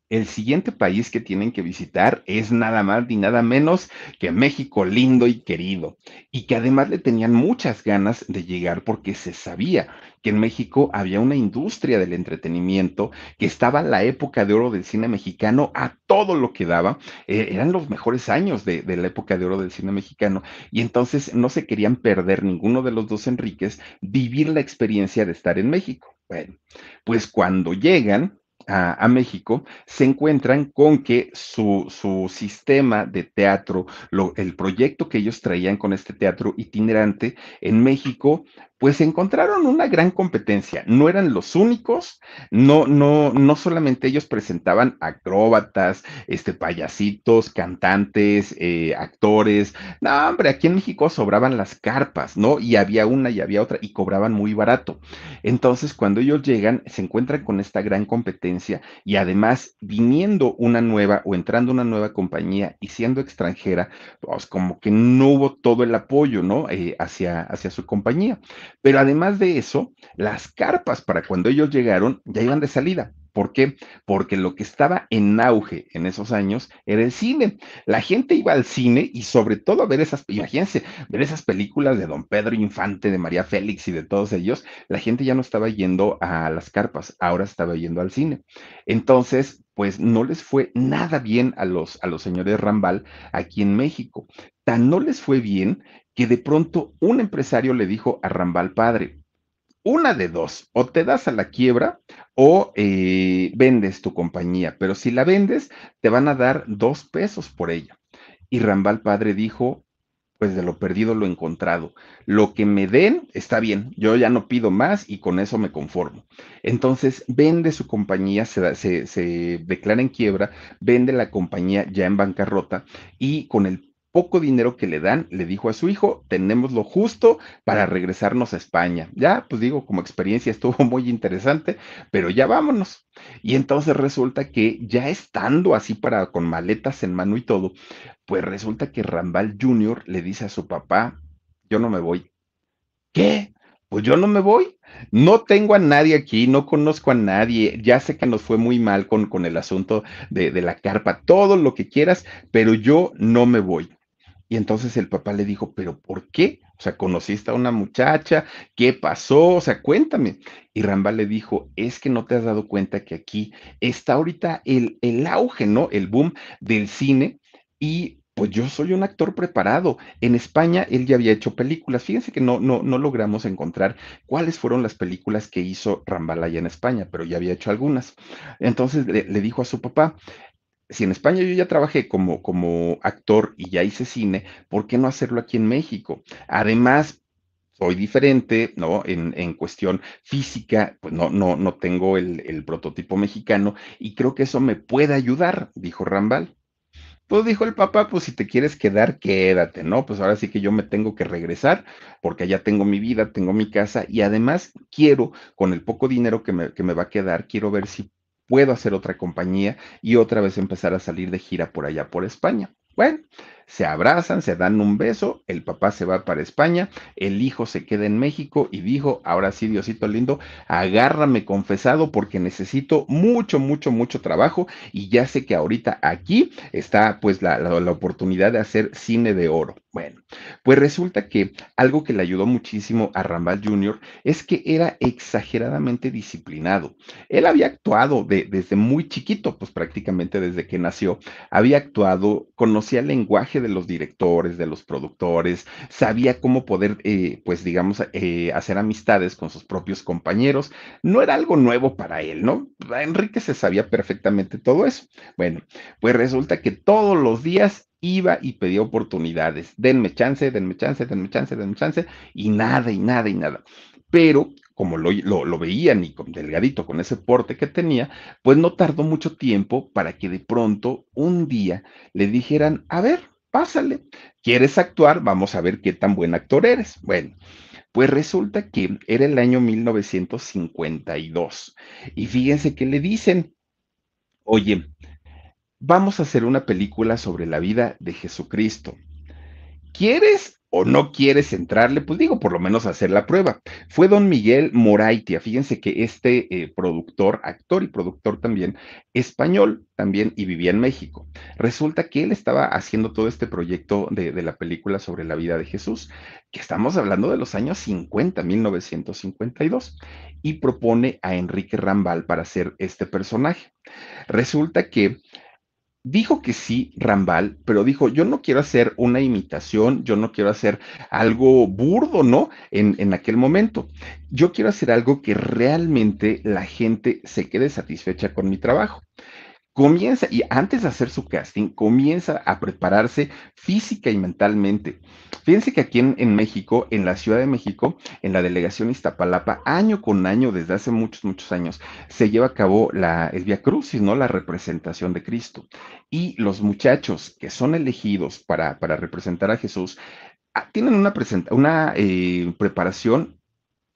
el siguiente país que tienen que visitar es nada más ni nada menos que México lindo y querido, y que además le tenían muchas ganas de llegar porque se sabía que en México había una industria del entretenimiento, que estaba la época de oro del cine mexicano a todo lo que daba, eh, eran los mejores años de, la época de oro del cine mexicano, y entonces no se querían perder ninguno de los dos Enríquez vivir la experiencia de estar en México. Bueno, pues cuando llegan, a, México, se encuentran con que su, su sistema de teatro, lo, el proyecto que ellos traían con este teatro itinerante en México pues encontraron una gran competencia. No eran los únicos, no, no, no solamente ellos presentaban acróbatas, este, payasitos, cantantes, eh, actores. No, hombre, aquí en México sobraban las carpas, ¿no? Y había una y había otra y cobraban muy barato. Entonces, cuando ellos llegan, se encuentran con esta gran competencia y además viniendo una nueva o entrando una nueva compañía y siendo extranjera, pues como que no hubo todo el apoyo, ¿no? Eh, hacia, hacia su compañía. Pero además de eso, las carpas para cuando ellos llegaron ya iban de salida. ¿Por qué? Porque lo que estaba en auge en esos años era el cine. La gente iba al cine y sobre todo a ver esas, imagínense, ver esas películas de Don Pedro Infante, de María Félix y de todos ellos, la gente ya no estaba yendo a las carpas, ahora estaba yendo al cine. Entonces, pues no les fue nada bien a los, a los señores Rambal aquí en México. Tan no les fue bien que de pronto un empresario le dijo a Rambal padre, una de dos, o te das a la quiebra o eh, vendes tu compañía, pero si la vendes te van a dar dos pesos por ella. Y Rambal padre dijo, pues de lo perdido lo encontrado. Lo que me den está bien, yo ya no pido más y con eso me conformo. Entonces vende su compañía, se, declara en quiebra, vende la compañía ya en bancarrota y con el poco dinero que le dan, le dijo a su hijo, tenemos lo justo para regresarnos a España. Ya, pues digo, como experiencia estuvo muy interesante, pero ya vámonos. Y entonces resulta que ya estando así para con maletas en mano y todo, pues resulta que Rambal Jr. le dice a su papá, yo no me voy. ¿Qué? Pues yo no me voy. No tengo a nadie aquí, no conozco a nadie. Ya sé que nos fue muy mal con, con el asunto de la carpa, todo lo que quieras, pero yo no me voy. Y entonces el papá le dijo, pero ¿por qué? O sea, conociste a una muchacha, ¿qué pasó? O sea, cuéntame. Y Rambal le dijo, es que no te has dado cuenta que aquí está ahorita el, el auge, ¿no? El boom del cine y pues yo soy un actor preparado. En España él ya había hecho películas. Fíjense que no, no, no logramos encontrar cuáles fueron las películas que hizo Rambal allá en España, pero ya había hecho algunas. Entonces le dijo a su papá, si en España yo ya trabajé como, como actor y ya hice cine, ¿por qué no hacerlo aquí en México? Además, soy diferente, ¿no? En, cuestión física, pues no, no, no tengo el, prototipo mexicano y creo que eso me puede ayudar, dijo Rambal. Pues dijo el papá, pues si te quieres quedar, quédate, ¿no? Pues ahora sí que yo me tengo que regresar porque allá tengo mi vida, tengo mi casa y además quiero, con el poco dinero que me, que me va a quedar, quiero ver si puedo hacer otra compañía y otra vez empezar a salir de gira por allá por España. Bueno, se abrazan, se dan un beso, el papá se va para España, el hijo se queda en México y dijo, ahora sí, Diosito lindo, agárrame confesado porque necesito mucho, mucho, mucho trabajo y ya sé que ahorita aquí está pues la, oportunidad de hacer cine de oro. Bueno, pues resulta que algo que le ayudó muchísimo a Rambal Jr. es que era exageradamente disciplinado. Él había actuado desde muy chiquito, pues prácticamente desde que nació, había actuado, conocía lenguaje de los directores, de los productores, sabía cómo poder, eh, pues digamos, eh, hacer amistades con sus propios compañeros. No era algo nuevo para él, ¿no? Enrique se sabía perfectamente todo eso. Bueno, pues resulta que todos los días iba y pedía oportunidades. Denme chance, denme chance, denme chance, denme chance, y nada, y nada, y nada. Pero como lo, lo, lo, veían y con delgadito con ese porte que tenía, pues no tardó mucho tiempo para que de pronto un día le dijeran, a ver, pásale. ¿Quieres actuar? Vamos a ver qué tan buen actor eres. Bueno, pues resulta que era el año 1952. Y fíjense que le dicen, oye, vamos a hacer una película sobre la vida de Jesucristo. ¿Quieres o no quieres entrarle, pues digo, por lo menos hacer la prueba. Fue don Miguel Moraitia, fíjense que este eh, productor, actor y productor también, español también, y vivía en México. Resulta que él estaba haciendo todo este proyecto de, la película sobre la vida de Jesús, que estamos hablando de los años 50, 1952, y propone a Enrique Rambal para hacer este personaje. Resulta que dijo que sí, Rambal, pero dijo, yo no quiero hacer una imitación, yo no quiero hacer algo burdo, ¿no? En, aquel momento. Yo quiero hacer algo que realmente la gente se quede satisfecha con mi trabajo comienza, y antes de hacer su casting, comienza a prepararse física y mentalmente. Fíjense que aquí en, México, en la Ciudad de México, en la delegación Iztapalapa, año con año, desde hace muchos, muchos años, se lleva a cabo la, el Via Crucis, ¿no? La representación de Cristo. Y los muchachos que son elegidos para, representar a Jesús, ah, tienen una, una eh, preparación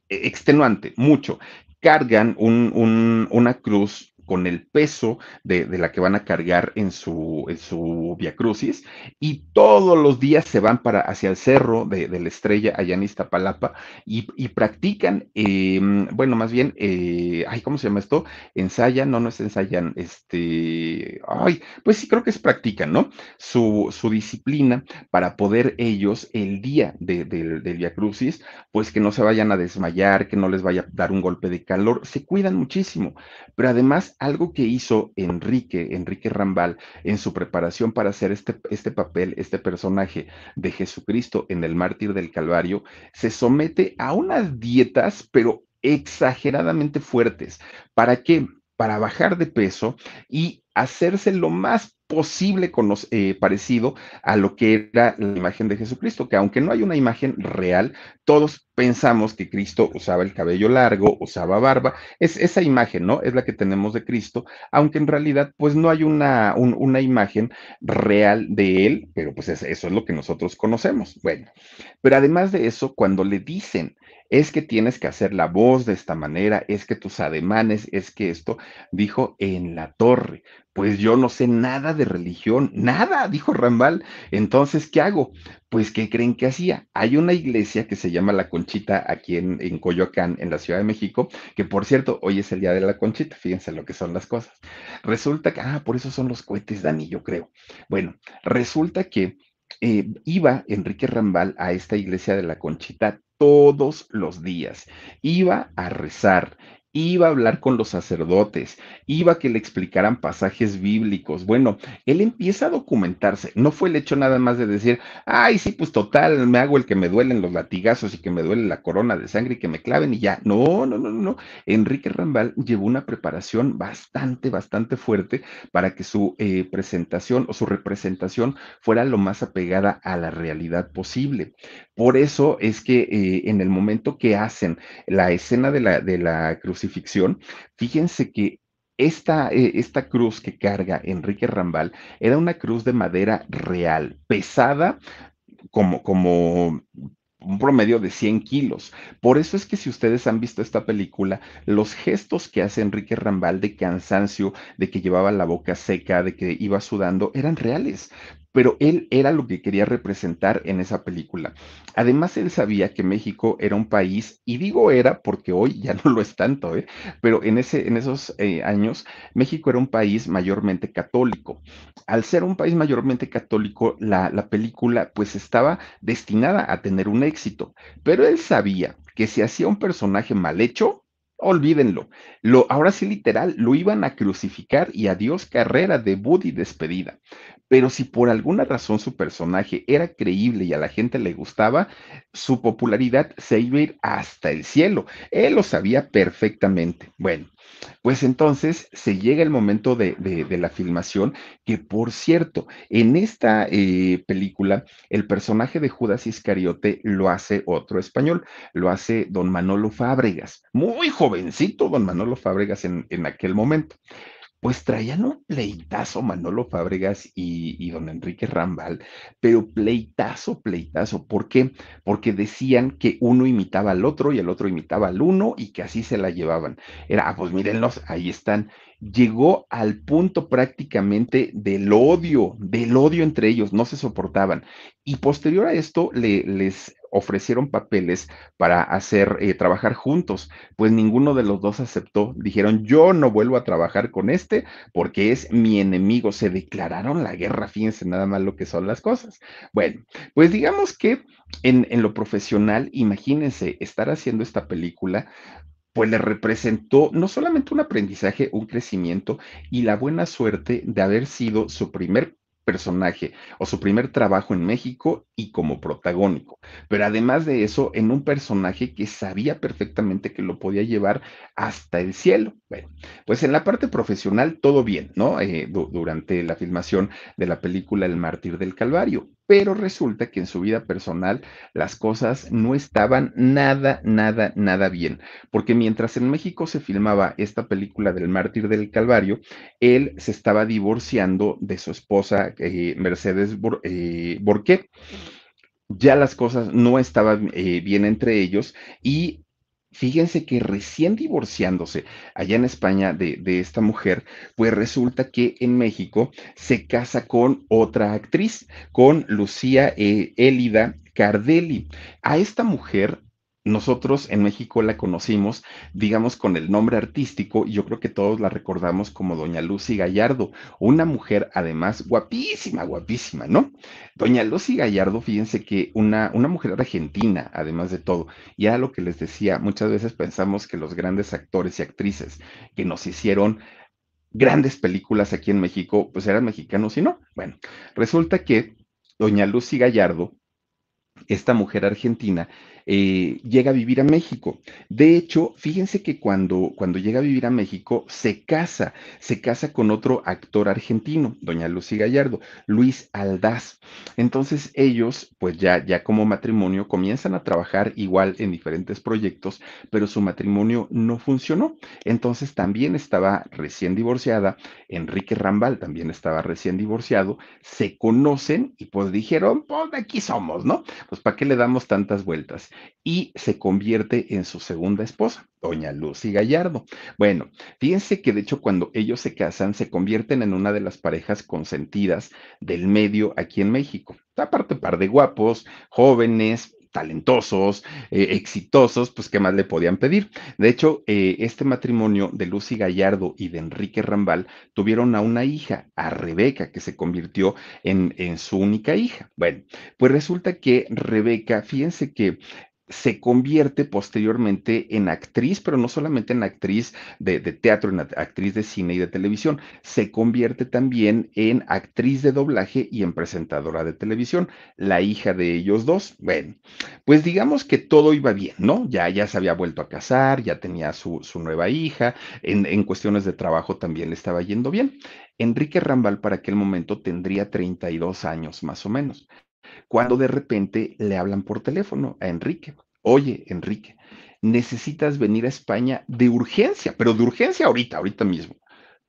eh, extenuante, mucho cargan una cruz con el peso de, la que van a cargar en su, en su Via Crucis, y todos los días se van para hacia el cerro de, la estrella allanista palapa y, practican, em, bueno, más bien, eh, ay, ¿cómo se llama esto? Ensayan, no, no es ensayan, este, ay, pues sí, creo que es practican, ¿no? Su, su disciplina para poder ellos el día del Via Crucis, pues que no se vayan a desmayar, que no les vaya a dar un golpe de calor, se cuidan muchísimo, pero además algo que hizo Enrique, Enrique Rambal, en su preparación para hacer este, este papel, este personaje de Jesucristo en el mártir del Calvario, se somete a unas dietas, pero exageradamente fuertes. ¿Para qué? Para bajar de peso y hacerse lo más posible eh, parecido a lo que era la imagen de Jesucristo, que aunque no hay una imagen real, todos pensamos que Cristo usaba el cabello largo, usaba barba, es esa imagen, ¿no? Es la que tenemos de Cristo, aunque en realidad pues no hay una, una imagen real de él, pero pues eso es lo que nosotros conocemos. Bueno, pero además de eso, cuando le dicen es que tienes que hacer la voz de esta manera, es que tus ademanes, es que esto, dijo en la torre. Pues yo no sé nada de religión, nada, dijo Rambal. Entonces, ¿qué hago? Pues, ¿qué creen que hacía? Hay una iglesia que se llama La Conchita aquí en, Coyoacán, en la Ciudad de México, que por cierto, hoy es el día de la Conchita, fíjense lo que son las cosas. Resulta que, ah, por eso son los cohetes, Dani, yo creo. Bueno, resulta que eh, iba Enrique Rambal a esta iglesia de la Conchita todos los días. Iba a rezar, iba a hablar con los sacerdotes, iba a que le explicaran pasajes bíblicos. Bueno, él empieza a documentarse. No fue el hecho nada más de decir, ay, sí, pues total, me hago el que me duelen los latigazos y que me duele la corona de sangre y que me claven y ya. No, no, no, no. Enrique Rambal llevó una preparación bastante, bastante fuerte para que su eh, presentación o su representación fuera lo más apegada a la realidad posible. Por eso es que eh, en el momento que hacen la escena de la, de la crucifixión, fíjense que esta, eh, esta, cruz que carga Enrique Rambal era una cruz de madera real, pesada como, como un promedio de 100 kilos. Por eso es que si ustedes han visto esta película, los gestos que hace Enrique Rambal de cansancio, de que llevaba la boca seca, de que iba sudando, eran reales, pero él era lo que quería representar en esa película. Además, él sabía que México era un país, y digo era porque hoy ya no lo es tanto, ¿eh? pero en, ese, en esos eh, años México era un país mayormente católico. Al ser un país mayormente católico, la, película pues estaba destinada a tener un éxito, pero él sabía que si hacía un personaje mal hecho, olvídenlo. Lo, ahora sí, literal, lo iban a crucificar y adiós carrera, de y despedida pero si por alguna razón su personaje era creíble y a la gente le gustaba, su popularidad se iba a ir hasta el cielo. Él lo sabía perfectamente. Bueno, pues entonces se llega el momento de, la filmación, que por cierto, en esta eh, película, el personaje de Judas Iscariote lo hace otro español, lo hace don Manolo Fábregas, muy jovencito don Manolo Fábregas en, en aquel momento pues traían un pleitazo Manolo Fábregas y, don Enrique Rambal, pero pleitazo, pleitazo. ¿Por qué? Porque decían que uno imitaba al otro y el otro imitaba al uno y que así se la llevaban. Era, ah, pues mírenlos, ahí están. Llegó al punto prácticamente del odio, del odio entre ellos, no se soportaban. Y posterior a esto le, les ofrecieron papeles para hacer, eh, trabajar juntos, pues ninguno de los dos aceptó. Dijeron, yo no vuelvo a trabajar con este porque es mi enemigo. Se declararon la guerra, fíjense nada más lo que son las cosas. Bueno, pues digamos que en, en lo profesional, imagínense estar haciendo esta película pues le representó no solamente un aprendizaje, un crecimiento y la buena suerte de haber sido su primer personaje o su primer trabajo en México como protagónico. Pero además de eso, en un personaje que sabía perfectamente que lo podía llevar hasta el cielo. Bueno, pues en la parte profesional todo bien, ¿no? Eh, durante la filmación de la película El mártir del Calvario. Pero resulta que en su vida personal las cosas no estaban nada, nada, nada bien. Porque mientras en México se filmaba esta película del mártir del Calvario, él se estaba divorciando de su esposa eh, Mercedes Bor eh, ya las cosas no estaban eh, bien entre ellos y fíjense que recién divorciándose allá en España de, esta mujer, pues resulta que en México se casa con otra actriz, con Lucía eh, Elida Cardelli. A esta mujer nosotros en México la conocimos, digamos, con el nombre artístico, y yo creo que todos la recordamos como Doña Lucy Gallardo, una mujer además guapísima, guapísima, ¿no? Doña Lucy Gallardo, fíjense que una, una mujer argentina, además de todo, y lo que les decía, muchas veces pensamos que los grandes actores y actrices que nos hicieron grandes películas aquí en México, pues eran mexicanos y no. Bueno, resulta que Doña Lucy Gallardo, esta mujer argentina, eh, llega a vivir a México. De hecho, fíjense que cuando, cuando llega a vivir a México, se casa, se casa con otro actor argentino, doña Lucy Gallardo, Luis Aldaz. Entonces ellos, pues ya, ya como matrimonio, comienzan a trabajar igual en diferentes proyectos, pero su matrimonio no funcionó. Entonces también estaba recién divorciada, Enrique Rambal también estaba recién divorciado, se conocen y pues dijeron, pues aquí somos, ¿no? Pues para qué le damos tantas vueltas y se convierte en su segunda esposa, doña Lucy Gallardo. Bueno, fíjense que de hecho cuando ellos se casan, se convierten en una de las parejas consentidas del medio aquí en México. Aparte, par de guapos, jóvenes, talentosos, eh, exitosos, pues qué más le podían pedir. De hecho, eh, este matrimonio de Lucy Gallardo y de Enrique Rambal tuvieron a una hija, a Rebeca, que se convirtió en, en su única hija. Bueno, pues resulta que Rebeca, fíjense que se convierte posteriormente en actriz, pero no solamente en actriz de, teatro, en actriz de cine y de televisión, se convierte también en actriz de doblaje y en presentadora de televisión, la hija de ellos dos. Bueno, pues digamos que todo iba bien, ¿no? Ya, ya se había vuelto a casar, ya tenía su, nueva hija, en, en cuestiones de trabajo también le estaba yendo bien. Enrique Rambal para aquel momento tendría 32 años más o menos cuando de repente le hablan por teléfono a Enrique. Oye, Enrique, necesitas venir a España de urgencia, pero de urgencia ahorita, ahorita mismo.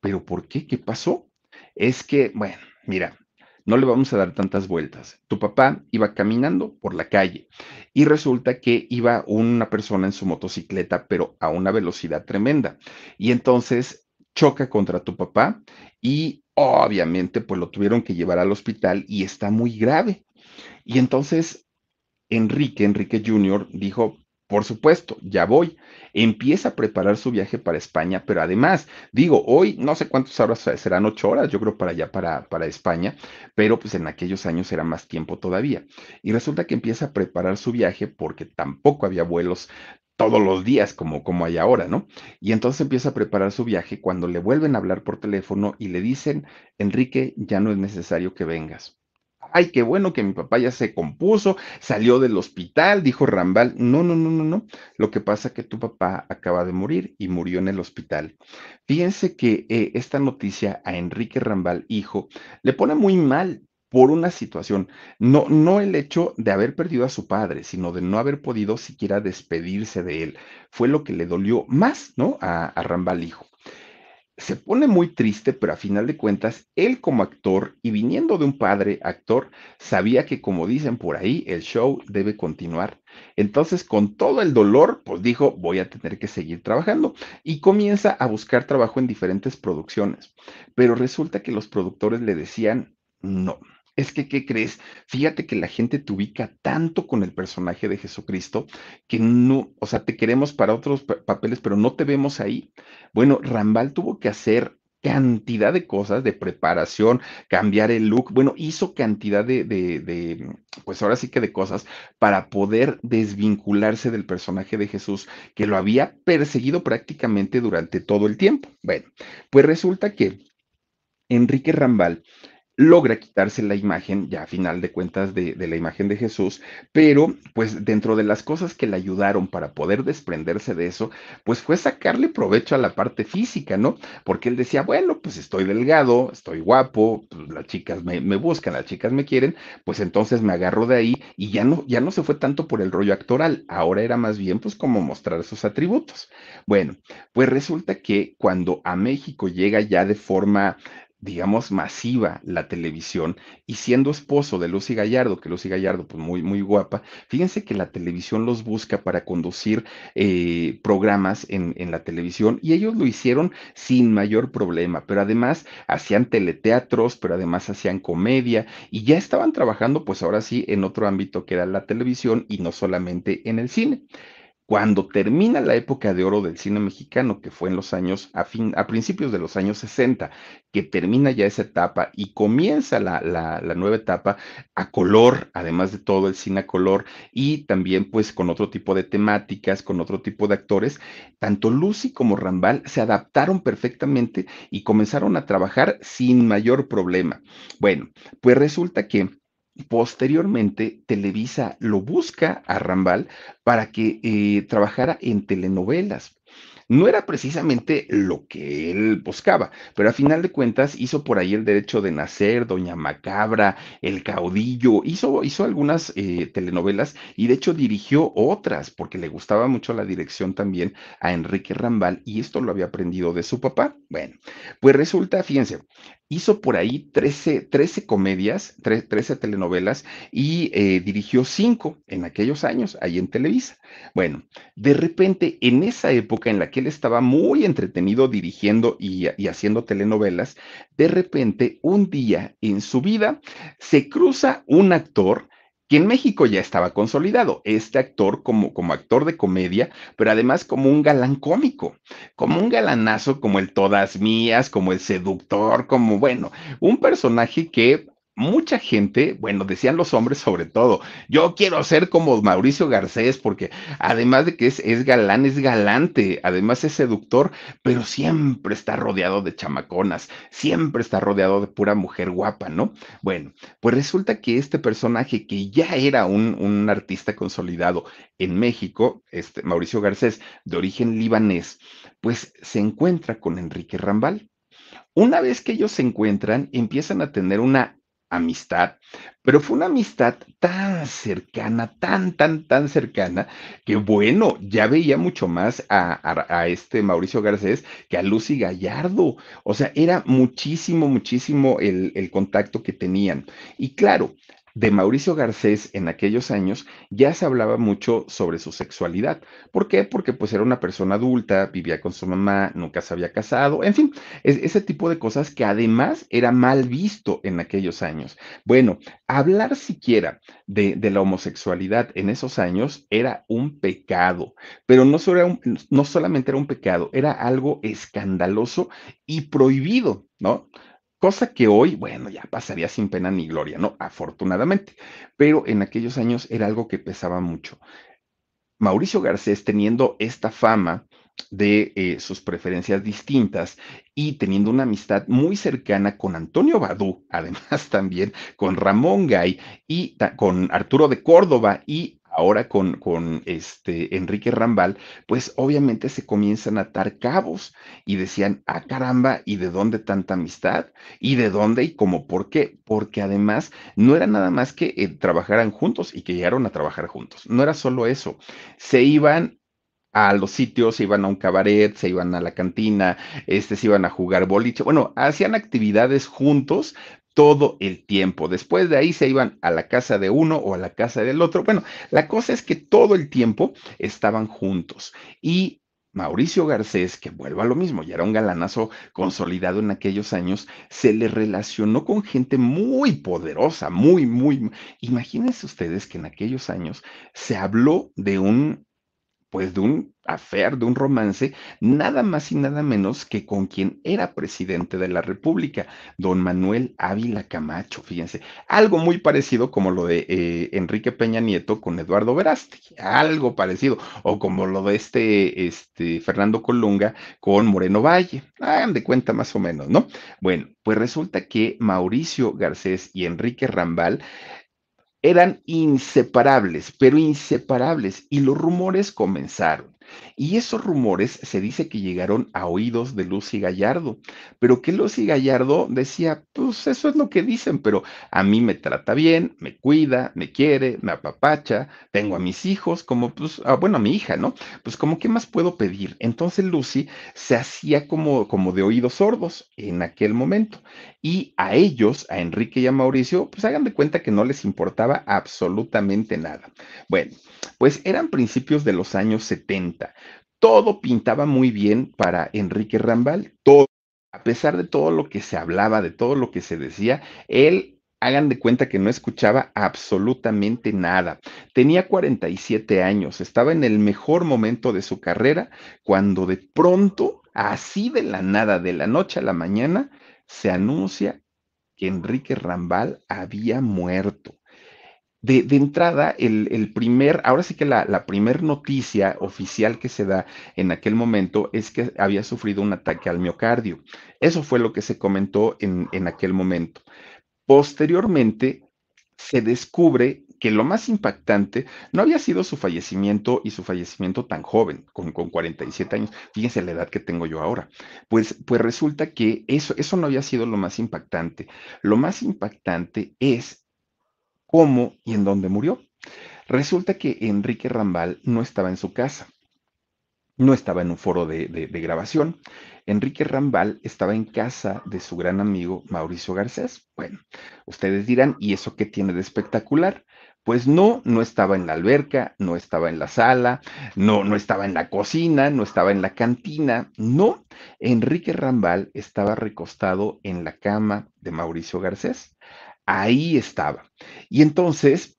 ¿Pero por qué? ¿Qué pasó? Es que, bueno, mira, no le vamos a dar tantas vueltas. Tu papá iba caminando por la calle y resulta que iba una persona en su motocicleta, pero a una velocidad tremenda. Y entonces choca contra tu papá y obviamente pues lo tuvieron que llevar al hospital y está muy grave. Y entonces Enrique, Enrique Jr., dijo, por supuesto, ya voy. Empieza a preparar su viaje para España, pero además, digo, hoy no sé cuántas horas serán ocho horas, yo creo para allá, para, para España, pero pues en aquellos años era más tiempo todavía. Y resulta que empieza a preparar su viaje porque tampoco había vuelos todos los días como, como hay ahora, ¿no? Y entonces empieza a preparar su viaje cuando le vuelven a hablar por teléfono y le dicen, Enrique, ya no es necesario que vengas ay, qué bueno que mi papá ya se compuso, salió del hospital, dijo Rambal, no, no, no, no, no, lo que pasa es que tu papá acaba de morir y murió en el hospital. Fíjense que eh, esta noticia a Enrique Rambal, hijo, le pone muy mal por una situación, no, no el hecho de haber perdido a su padre, sino de no haber podido siquiera despedirse de él. Fue lo que le dolió más, ¿no? a Rambal hijo se pone muy triste, pero a final de cuentas, él como actor y viniendo de un padre actor, sabía que como dicen por ahí, el show debe continuar. Entonces, con todo el dolor, pues dijo, voy a tener que seguir trabajando y comienza a buscar trabajo en diferentes producciones. Pero resulta que los productores le decían, no, es que, ¿qué crees? Fíjate que la gente te ubica tanto con el personaje de Jesucristo que no, o sea, te queremos para otros papeles, pero no te vemos ahí. Bueno, Rambal tuvo que hacer cantidad de cosas de preparación, cambiar el look, bueno, hizo cantidad de, de, de, pues ahora sí que de cosas para poder desvincularse del personaje de Jesús que lo había perseguido prácticamente durante todo el tiempo. Bueno, pues resulta que Enrique Rambal logra quitarse la imagen, ya a final de cuentas, de, la imagen de Jesús, pero pues dentro de las cosas que le ayudaron para poder desprenderse de eso, pues fue sacarle provecho a la parte física, ¿no? Porque él decía, bueno, pues estoy delgado, estoy guapo, pues, las chicas me, buscan, las chicas me quieren, pues entonces me agarro de ahí y ya no, ya no se fue tanto por el rollo actoral, ahora era más bien pues como mostrar sus atributos. Bueno, pues resulta que cuando a México llega ya de forma digamos, masiva la televisión y siendo esposo de Lucy Gallardo, que Lucy Gallardo, pues muy, muy guapa, fíjense que la televisión los busca para conducir eh, programas en, en, la televisión y ellos lo hicieron sin mayor problema, pero además hacían teleteatros, pero además hacían comedia y ya estaban trabajando, pues ahora sí, en otro ámbito que era la televisión y no solamente en el cine cuando termina la época de oro del cine mexicano, que fue en los años, a, fin, a principios de los años 60, que termina ya esa etapa y comienza la, la, nueva etapa a color, además de todo el cine a color y también pues con otro tipo de temáticas, con otro tipo de actores, tanto Lucy como Rambal se adaptaron perfectamente y comenzaron a trabajar sin mayor problema. Bueno, pues resulta que Posteriormente, Televisa lo busca a Rambal para que eh, trabajara en telenovelas. No era precisamente lo que él buscaba, pero a final de cuentas hizo por ahí el derecho de nacer, Doña Macabra, El Caudillo, hizo, hizo algunas eh, telenovelas y de hecho dirigió otras porque le gustaba mucho la dirección también a Enrique Rambal y esto lo había aprendido de su papá. Bueno, pues resulta, fíjense, hizo por ahí 13, 13 comedias, 13 telenovelas y eh, dirigió 5 en aquellos años ahí en Televisa. Bueno, de repente en esa época en la que él estaba muy entretenido dirigiendo y haciendo telenovelas, de repente un día en su vida se cruza un actor en México ya estaba consolidado, este actor como, como actor de comedia, pero además como un galán cómico, como un galanazo como el Todas Mías, como el Seductor, como, bueno, un personaje que mucha gente, bueno, decían los hombres sobre todo, yo quiero ser como Mauricio Garcés porque además de que es, galán, es galante, además es seductor, pero siempre está rodeado de chamaconas, siempre está rodeado de pura mujer guapa, ¿no? Bueno, pues resulta que este personaje que ya era un, un artista consolidado en México, este Mauricio Garcés, de origen libanés, pues se encuentra con Enrique Rambal. Una vez que ellos se encuentran, empiezan a tener una amistad, pero fue una amistad tan cercana, tan, tan, tan cercana, que bueno, ya veía mucho más a, a, este Mauricio Garcés que a Lucy Gallardo. O sea, era muchísimo, muchísimo el, el contacto que tenían. Y claro, de Mauricio Garcés en aquellos años ya se hablaba mucho sobre su sexualidad. ¿Por qué? Porque pues era una persona adulta, vivía con su mamá, nunca se había casado, en fin, ese tipo de cosas que además era mal visto en aquellos años. Bueno, hablar siquiera de, la homosexualidad en esos años era un pecado, pero no, no solamente era un pecado, era algo escandaloso y prohibido, ¿no? Cosa que hoy, bueno, ya pasaría sin pena ni gloria, ¿no? Afortunadamente. Pero en aquellos años era algo que pesaba mucho. Mauricio Garcés, teniendo esta fama de eh, sus preferencias distintas y teniendo una amistad muy cercana con Antonio Badú, además también con Ramón Gay y con Arturo de Córdoba y ahora con, con, este Enrique Rambal, pues obviamente se comienzan a atar cabos y decían, ah, caramba, ¿y de dónde tanta amistad? ¿Y de dónde y cómo? ¿Por qué? Porque además no era nada más que eh, trabajaran juntos y que llegaron a trabajar juntos. No era solo eso. Se iban a los sitios, se iban a un cabaret, se iban a la cantina, este, se iban a jugar boliche, bueno, hacían actividades juntos, todo el tiempo. Después de ahí se iban a la casa de uno o a la casa del otro. Bueno, la cosa es que todo el tiempo estaban juntos y Mauricio Garcés, que vuelva a lo mismo, ya era un galanazo consolidado en aquellos años, se le relacionó con gente muy poderosa, muy, muy... Imagínense ustedes que en aquellos años se habló de un pues de un afer, de un romance, nada más y nada menos que con quien era presidente de la República, don Manuel Ávila Camacho, fíjense, algo muy parecido como lo de eh, Enrique Peña Nieto con Eduardo Verástegui, algo parecido, o como lo de este, este Fernando Colunga con Moreno Valle, hagan de cuenta más o menos, ¿no? Bueno, pues resulta que Mauricio Garcés y Enrique Rambal eran inseparables, pero inseparables, y los rumores comenzaron. Y esos rumores se dice que llegaron a oídos de Lucy Gallardo, pero que Lucy Gallardo decía, pues eso es lo que dicen, pero a mí me trata bien, me cuida, me quiere, me apapacha, tengo a mis hijos, como pues, ah, bueno, a mi hija, ¿no? Pues como, ¿qué más puedo pedir? Entonces Lucy se hacía como, como de oídos sordos en aquel momento. Y a ellos, a Enrique y a Mauricio, pues hagan de cuenta que no les importaba absolutamente nada. Bueno, pues eran principios de los años 70 todo pintaba muy bien para Enrique Rambal, todo, a pesar de todo lo que se hablaba, de todo lo que se decía, él hagan de cuenta que no escuchaba absolutamente nada. Tenía 47 años, estaba en el mejor momento de su carrera cuando de pronto, así de la nada, de la noche a la mañana, se anuncia que Enrique Rambal había muerto de, entrada, el, primer, ahora sí que la, la primer noticia oficial que se da en aquel momento es que había sufrido un ataque al miocardio. Eso fue lo que se comentó en, en aquel momento. Posteriormente, se descubre que lo más impactante no había sido su fallecimiento y su fallecimiento tan joven, con, 47 años. Fíjense la edad que tengo yo ahora. Pues, pues resulta que eso, eso no había sido lo más impactante. Lo más impactante es cómo y en dónde murió. Resulta que Enrique Rambal no estaba en su casa, no estaba en un foro de, grabación. Enrique Rambal estaba en casa de su gran amigo Mauricio Garcés. Bueno, ustedes dirán, ¿y eso qué tiene de espectacular? Pues no, no estaba en la alberca, no estaba en la sala, no, no estaba en la cocina, no estaba en la cantina, no. Enrique Rambal estaba recostado en la cama de Mauricio Garcés, Ahí estaba. Y entonces,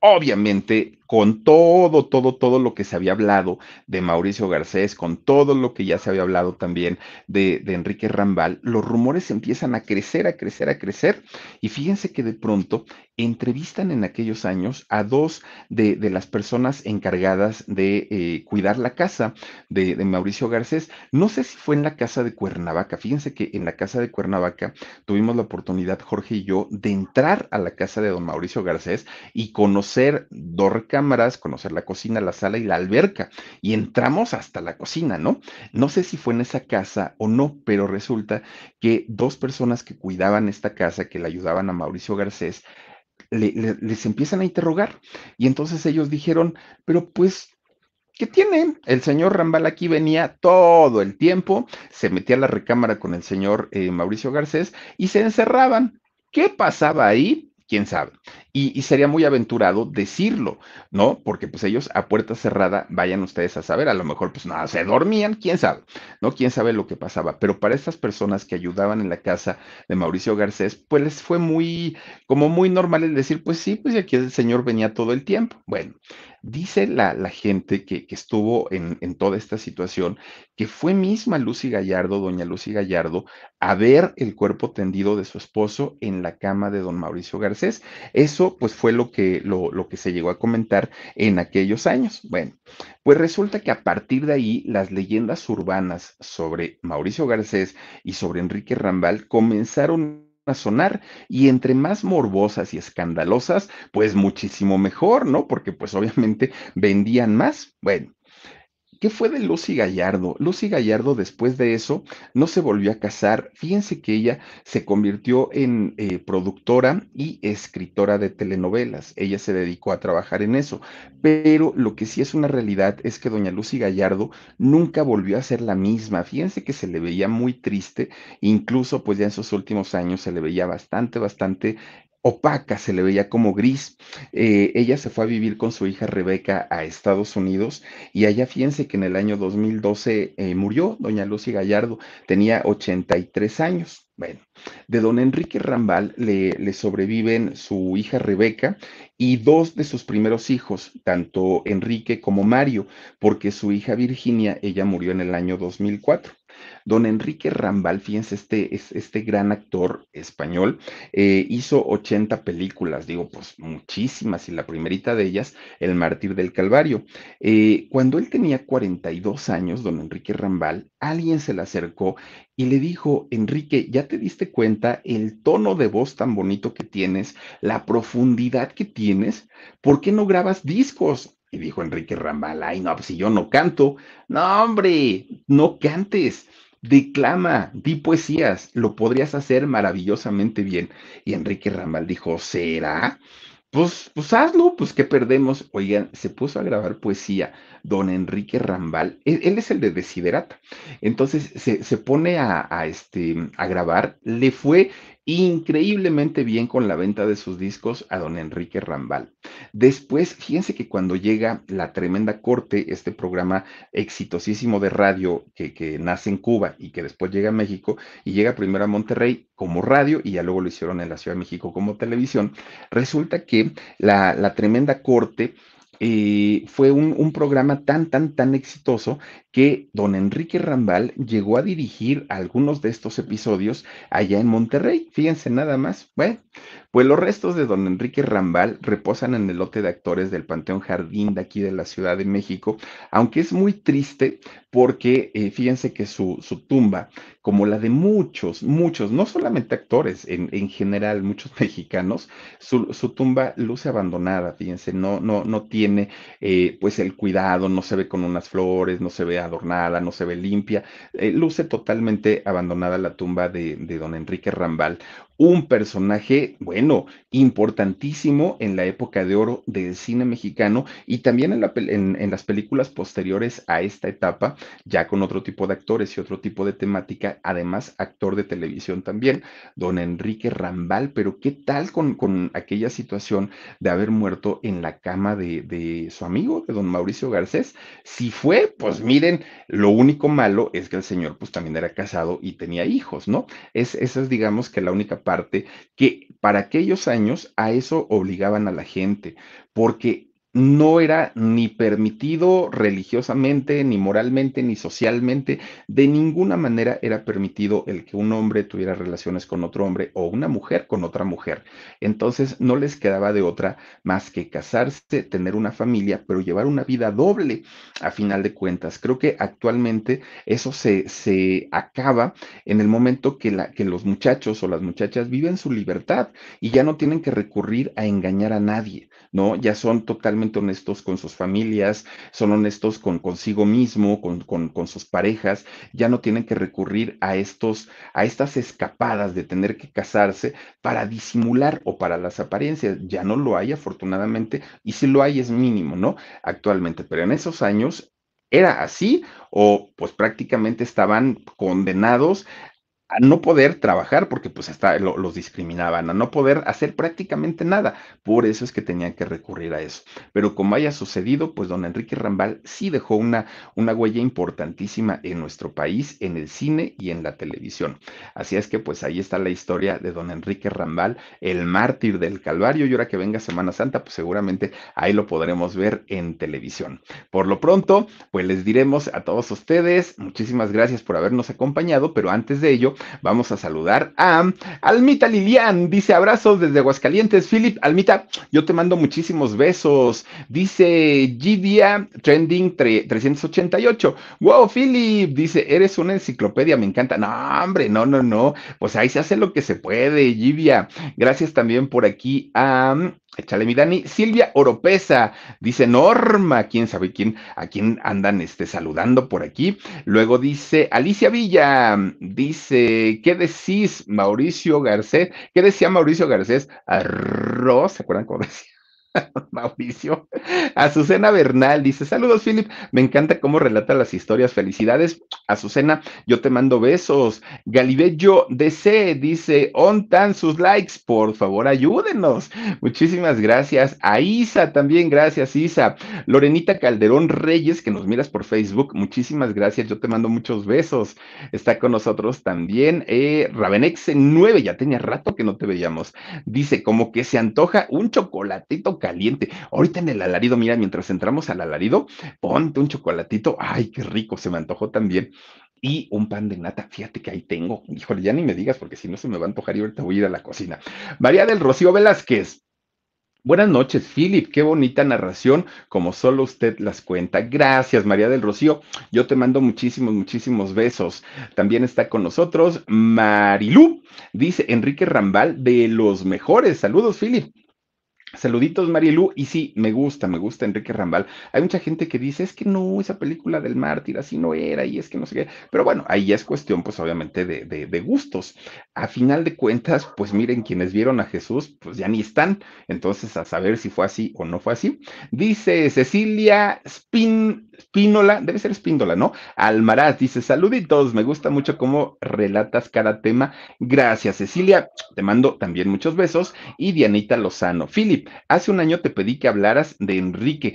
obviamente, con todo, todo, todo lo que se había hablado de Mauricio Garcés, con todo lo que ya se había hablado también de, Enrique Rambal, los rumores empiezan a crecer, a crecer, a crecer. Y fíjense que de pronto entrevistan en aquellos años a dos de, las personas encargadas de eh, cuidar la casa de, de Mauricio Garcés. No sé si fue en la casa de Cuernavaca. Fíjense que en la casa de Cuernavaca tuvimos la oportunidad, Jorge y yo, de entrar a la casa de don Mauricio Garcés y conocer Dorca cámaras, conocer la cocina, la sala y la alberca. Y entramos hasta la cocina, ¿no? No sé si fue en esa casa o no, pero resulta que dos personas que cuidaban esta casa, que le ayudaban a Mauricio Garcés, les empiezan a interrogar. Y entonces ellos dijeron, pero pues qué tiene. El señor Rambal aquí venía todo el tiempo, se metía a la recámara con el señor eh, Mauricio Garcés y se encerraban. ¿Qué pasaba ahí? quién sabe. Y, sería muy aventurado decirlo, ¿no? Porque pues ellos a puerta cerrada, vayan ustedes a saber, a lo mejor pues nada, se dormían, quién sabe, ¿no? Quién sabe lo que pasaba. Pero para estas personas que ayudaban en la casa de Mauricio Garcés, pues les fue muy, como muy normal el decir, pues sí, pues aquí el señor venía todo el tiempo. Bueno, Dice la, la gente que, estuvo en, en, toda esta situación que fue misma Lucy Gallardo, doña Lucy Gallardo, a ver el cuerpo tendido de su esposo en la cama de don Mauricio Garcés. Eso pues fue lo que, lo, lo que se llegó a comentar en aquellos años. Bueno, pues resulta que a partir de ahí las leyendas urbanas sobre Mauricio Garcés y sobre Enrique Rambal comenzaron a sonar y entre más morbosas y escandalosas, pues muchísimo mejor, ¿no? Porque pues obviamente vendían más. Bueno, ¿Qué fue de Lucy Gallardo? Lucy Gallardo después de eso no se volvió a casar. Fíjense que ella se convirtió en eh, productora y escritora de telenovelas. Ella se dedicó a trabajar en eso. Pero lo que sí es una realidad es que doña Lucy Gallardo nunca volvió a ser la misma. Fíjense que se le veía muy triste. Incluso pues ya en sus últimos años se le veía bastante, bastante opaca, se le veía como gris. Eh, ella se fue a vivir con su hija Rebeca a Estados Unidos y allá fíjense que en el año 2012 eh, murió doña Lucy Gallardo, tenía 83 años. Bueno, de don Enrique Rambal le, le, sobreviven su hija Rebeca y dos de sus primeros hijos, tanto Enrique como Mario, porque su hija Virginia, ella murió en el año 2004. Don Enrique Rambal, fíjense, este, este gran actor español, eh, hizo 80 películas, digo, pues muchísimas, y la primerita de ellas, El Mártir del Calvario. Eh, cuando él tenía 42 años, don Enrique Rambal, alguien se le acercó y le dijo, Enrique, ¿ya te diste cuenta el tono de voz tan bonito que tienes, la profundidad que tienes? ¿Por qué no grabas discos? Y dijo Enrique Rambal, ay, no, pues si yo no canto, no, hombre, no cantes, declama, di poesías, lo podrías hacer maravillosamente bien. Y Enrique Rambal dijo, ¿será? Pues, pues hazlo, pues que perdemos. Oigan, se puso a grabar poesía don Enrique Rambal, e, él, es el de Desiderata. Entonces se, pone a, este, a grabar, le fue increíblemente bien con la venta de sus discos a don Enrique Rambal. Después, fíjense que cuando llega La Tremenda Corte, este programa exitosísimo de radio que, que nace en Cuba y que después llega a México y llega primero a Monterrey como radio y ya luego lo hicieron en la Ciudad de México como televisión, resulta que la, la Tremenda Corte... Eh, fue un, programa tan, tan, tan exitoso que don Enrique Rambal llegó a dirigir algunos de estos episodios allá en Monterrey. Fíjense nada más. Bueno, pues los restos de don Enrique Rambal reposan en el lote de actores del Panteón Jardín de aquí de la Ciudad de México, aunque es muy triste porque eh, fíjense que su, tumba, como la de muchos, muchos, no solamente actores, en, general muchos mexicanos, su, tumba luce abandonada, fíjense, no, no, no tiene eh, pues el cuidado, no se ve con unas flores, no se ve adornada, no se ve limpia, eh, luce totalmente abandonada la tumba de, de don Enrique Rambal un personaje, bueno, importantísimo en la época de oro del cine mexicano y también en, las películas posteriores a esta etapa, ya con otro tipo de actores y otro tipo de temática, además actor de televisión también, don Enrique Rambal, pero ¿qué tal con, con aquella situación de haber muerto en la cama de, su amigo, de don Mauricio Garcés? Si fue, pues miren, lo único malo es que el señor pues también era casado y tenía hijos, ¿no? Es, esa es digamos que la única parte, que para aquellos años a eso obligaban a la gente, porque no era ni permitido religiosamente, ni moralmente, ni socialmente. De ninguna manera era permitido el que un hombre tuviera relaciones con otro hombre o una mujer con otra mujer. Entonces no les quedaba de otra más que casarse, tener una familia, pero llevar una vida doble a final de cuentas. Creo que actualmente eso se, acaba en el momento que, la, que los muchachos o las muchachas viven su libertad y ya no tienen que recurrir a engañar a nadie, ¿no? Ya son totalmente honestos con sus familias, son honestos con consigo mismo, con, con, con sus parejas, ya no tienen que recurrir a, estos, a estas escapadas de tener que casarse para disimular o para las apariencias. Ya no lo hay, afortunadamente, y si lo hay es mínimo, ¿no? Actualmente, pero en esos años era así o pues prácticamente estaban condenados a no poder trabajar porque pues hasta los discriminaban, a no poder hacer prácticamente nada. Por eso es que tenían que recurrir a eso. Pero como haya sucedido, pues don Enrique Rambal sí dejó una, una huella importantísima en nuestro país, en el cine y en la televisión. Así es que pues ahí está la historia de don Enrique Rambal, el mártir del Calvario. Y ahora que venga Semana Santa, pues seguramente ahí lo podremos ver en televisión. Por lo pronto, pues les diremos a todos ustedes, muchísimas gracias por habernos acompañado, pero antes de ello, vamos a saludar a Almita Lilian. Dice abrazos desde Aguascalientes. Philip, Almita, yo te mando muchísimos besos. Dice Gidia Trending 388. Wow, Philip, dice, eres una enciclopedia, me encanta. No, hombre, no, no, no. Pues ahí se hace lo que se puede, Gidia. Gracias también por aquí a Échale mi Dani. Silvia Oropesa, dice Norma, quién sabe quién, a quién andan este, saludando por aquí. Luego dice Alicia Villa, dice eh, ¿qué decís, Mauricio Garcés? ¿Qué decía Mauricio Garcés? Arroz, ¿se acuerdan cómo decía? Mauricio. Azucena Bernal dice: Saludos, Philip. Me encanta cómo relata las historias. Felicidades, Azucena. Yo te mando besos. Galibello DC dice: Ontan sus likes, por favor, ayúdenos. Muchísimas gracias. A Isa también, gracias, Isa. Lorenita Calderón Reyes, que nos miras por Facebook, muchísimas gracias. Yo te mando muchos besos. Está con nosotros también eh, Rabenexe 9, ya tenía rato que no te veíamos. Dice: Como que se antoja un chocolatito caliente. Ahorita en el alarido, mira, mientras entramos al alarido, ponte un chocolatito. Ay, qué rico, se me antojó también. Y un pan de nata, fíjate que ahí tengo. Híjole, ya ni me digas porque si no se me va a antojar y ahorita voy a ir a la cocina. María del Rocío Velázquez, Buenas noches, Philip. Qué bonita narración, como solo usted las cuenta. Gracias, María del Rocío. Yo te mando muchísimos, muchísimos besos. También está con nosotros Marilú, dice Enrique Rambal, de los mejores. Saludos, Philip. Saluditos, marilu Y sí, me gusta, me gusta Enrique Rambal. Hay mucha gente que dice, es que no, esa película del mártir así no era y es que no sé qué. Pero bueno, ahí ya es cuestión, pues obviamente, de, gustos. A final de cuentas, pues miren, quienes vieron a Jesús, pues ya ni están. Entonces, a saber si fue así o no fue así. Dice Cecilia Spínola, debe ser Spínola, ¿no? Almaraz dice, saluditos, me gusta mucho cómo relatas cada tema. Gracias, Cecilia. Te mando también muchos besos. Y Dianita Lozano. Philip hace un año te pedí que hablaras de Enrique.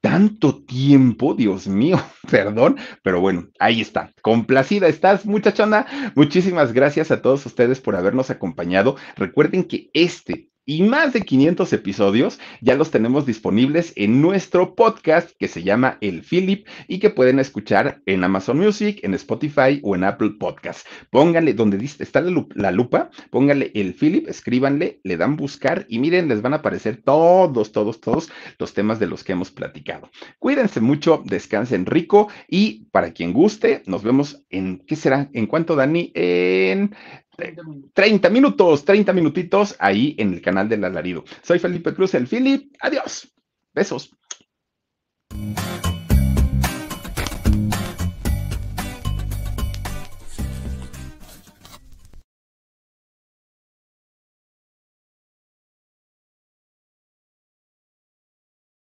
Tanto tiempo, Dios mío, perdón, pero bueno, ahí está. Complacida estás, muchachona. Muchísimas gracias a todos ustedes por habernos acompañado. Recuerden que este y más de 500 episodios ya los tenemos disponibles en nuestro podcast que se llama El Philip y que pueden escuchar en Amazon Music, en Spotify o en Apple Podcast. Pónganle donde está la lupa, pónganle El Philip, escríbanle, le dan buscar y miren, les van a aparecer todos, todos, todos los temas de los que hemos platicado. Cuídense mucho, descansen rico y para quien guste, nos vemos en, ¿qué será? ¿En cuánto, Dani? En 30 minutos, 30 minutitos ahí en el canal del alarido. Soy Felipe Cruz, el Philip. Adiós. Besos.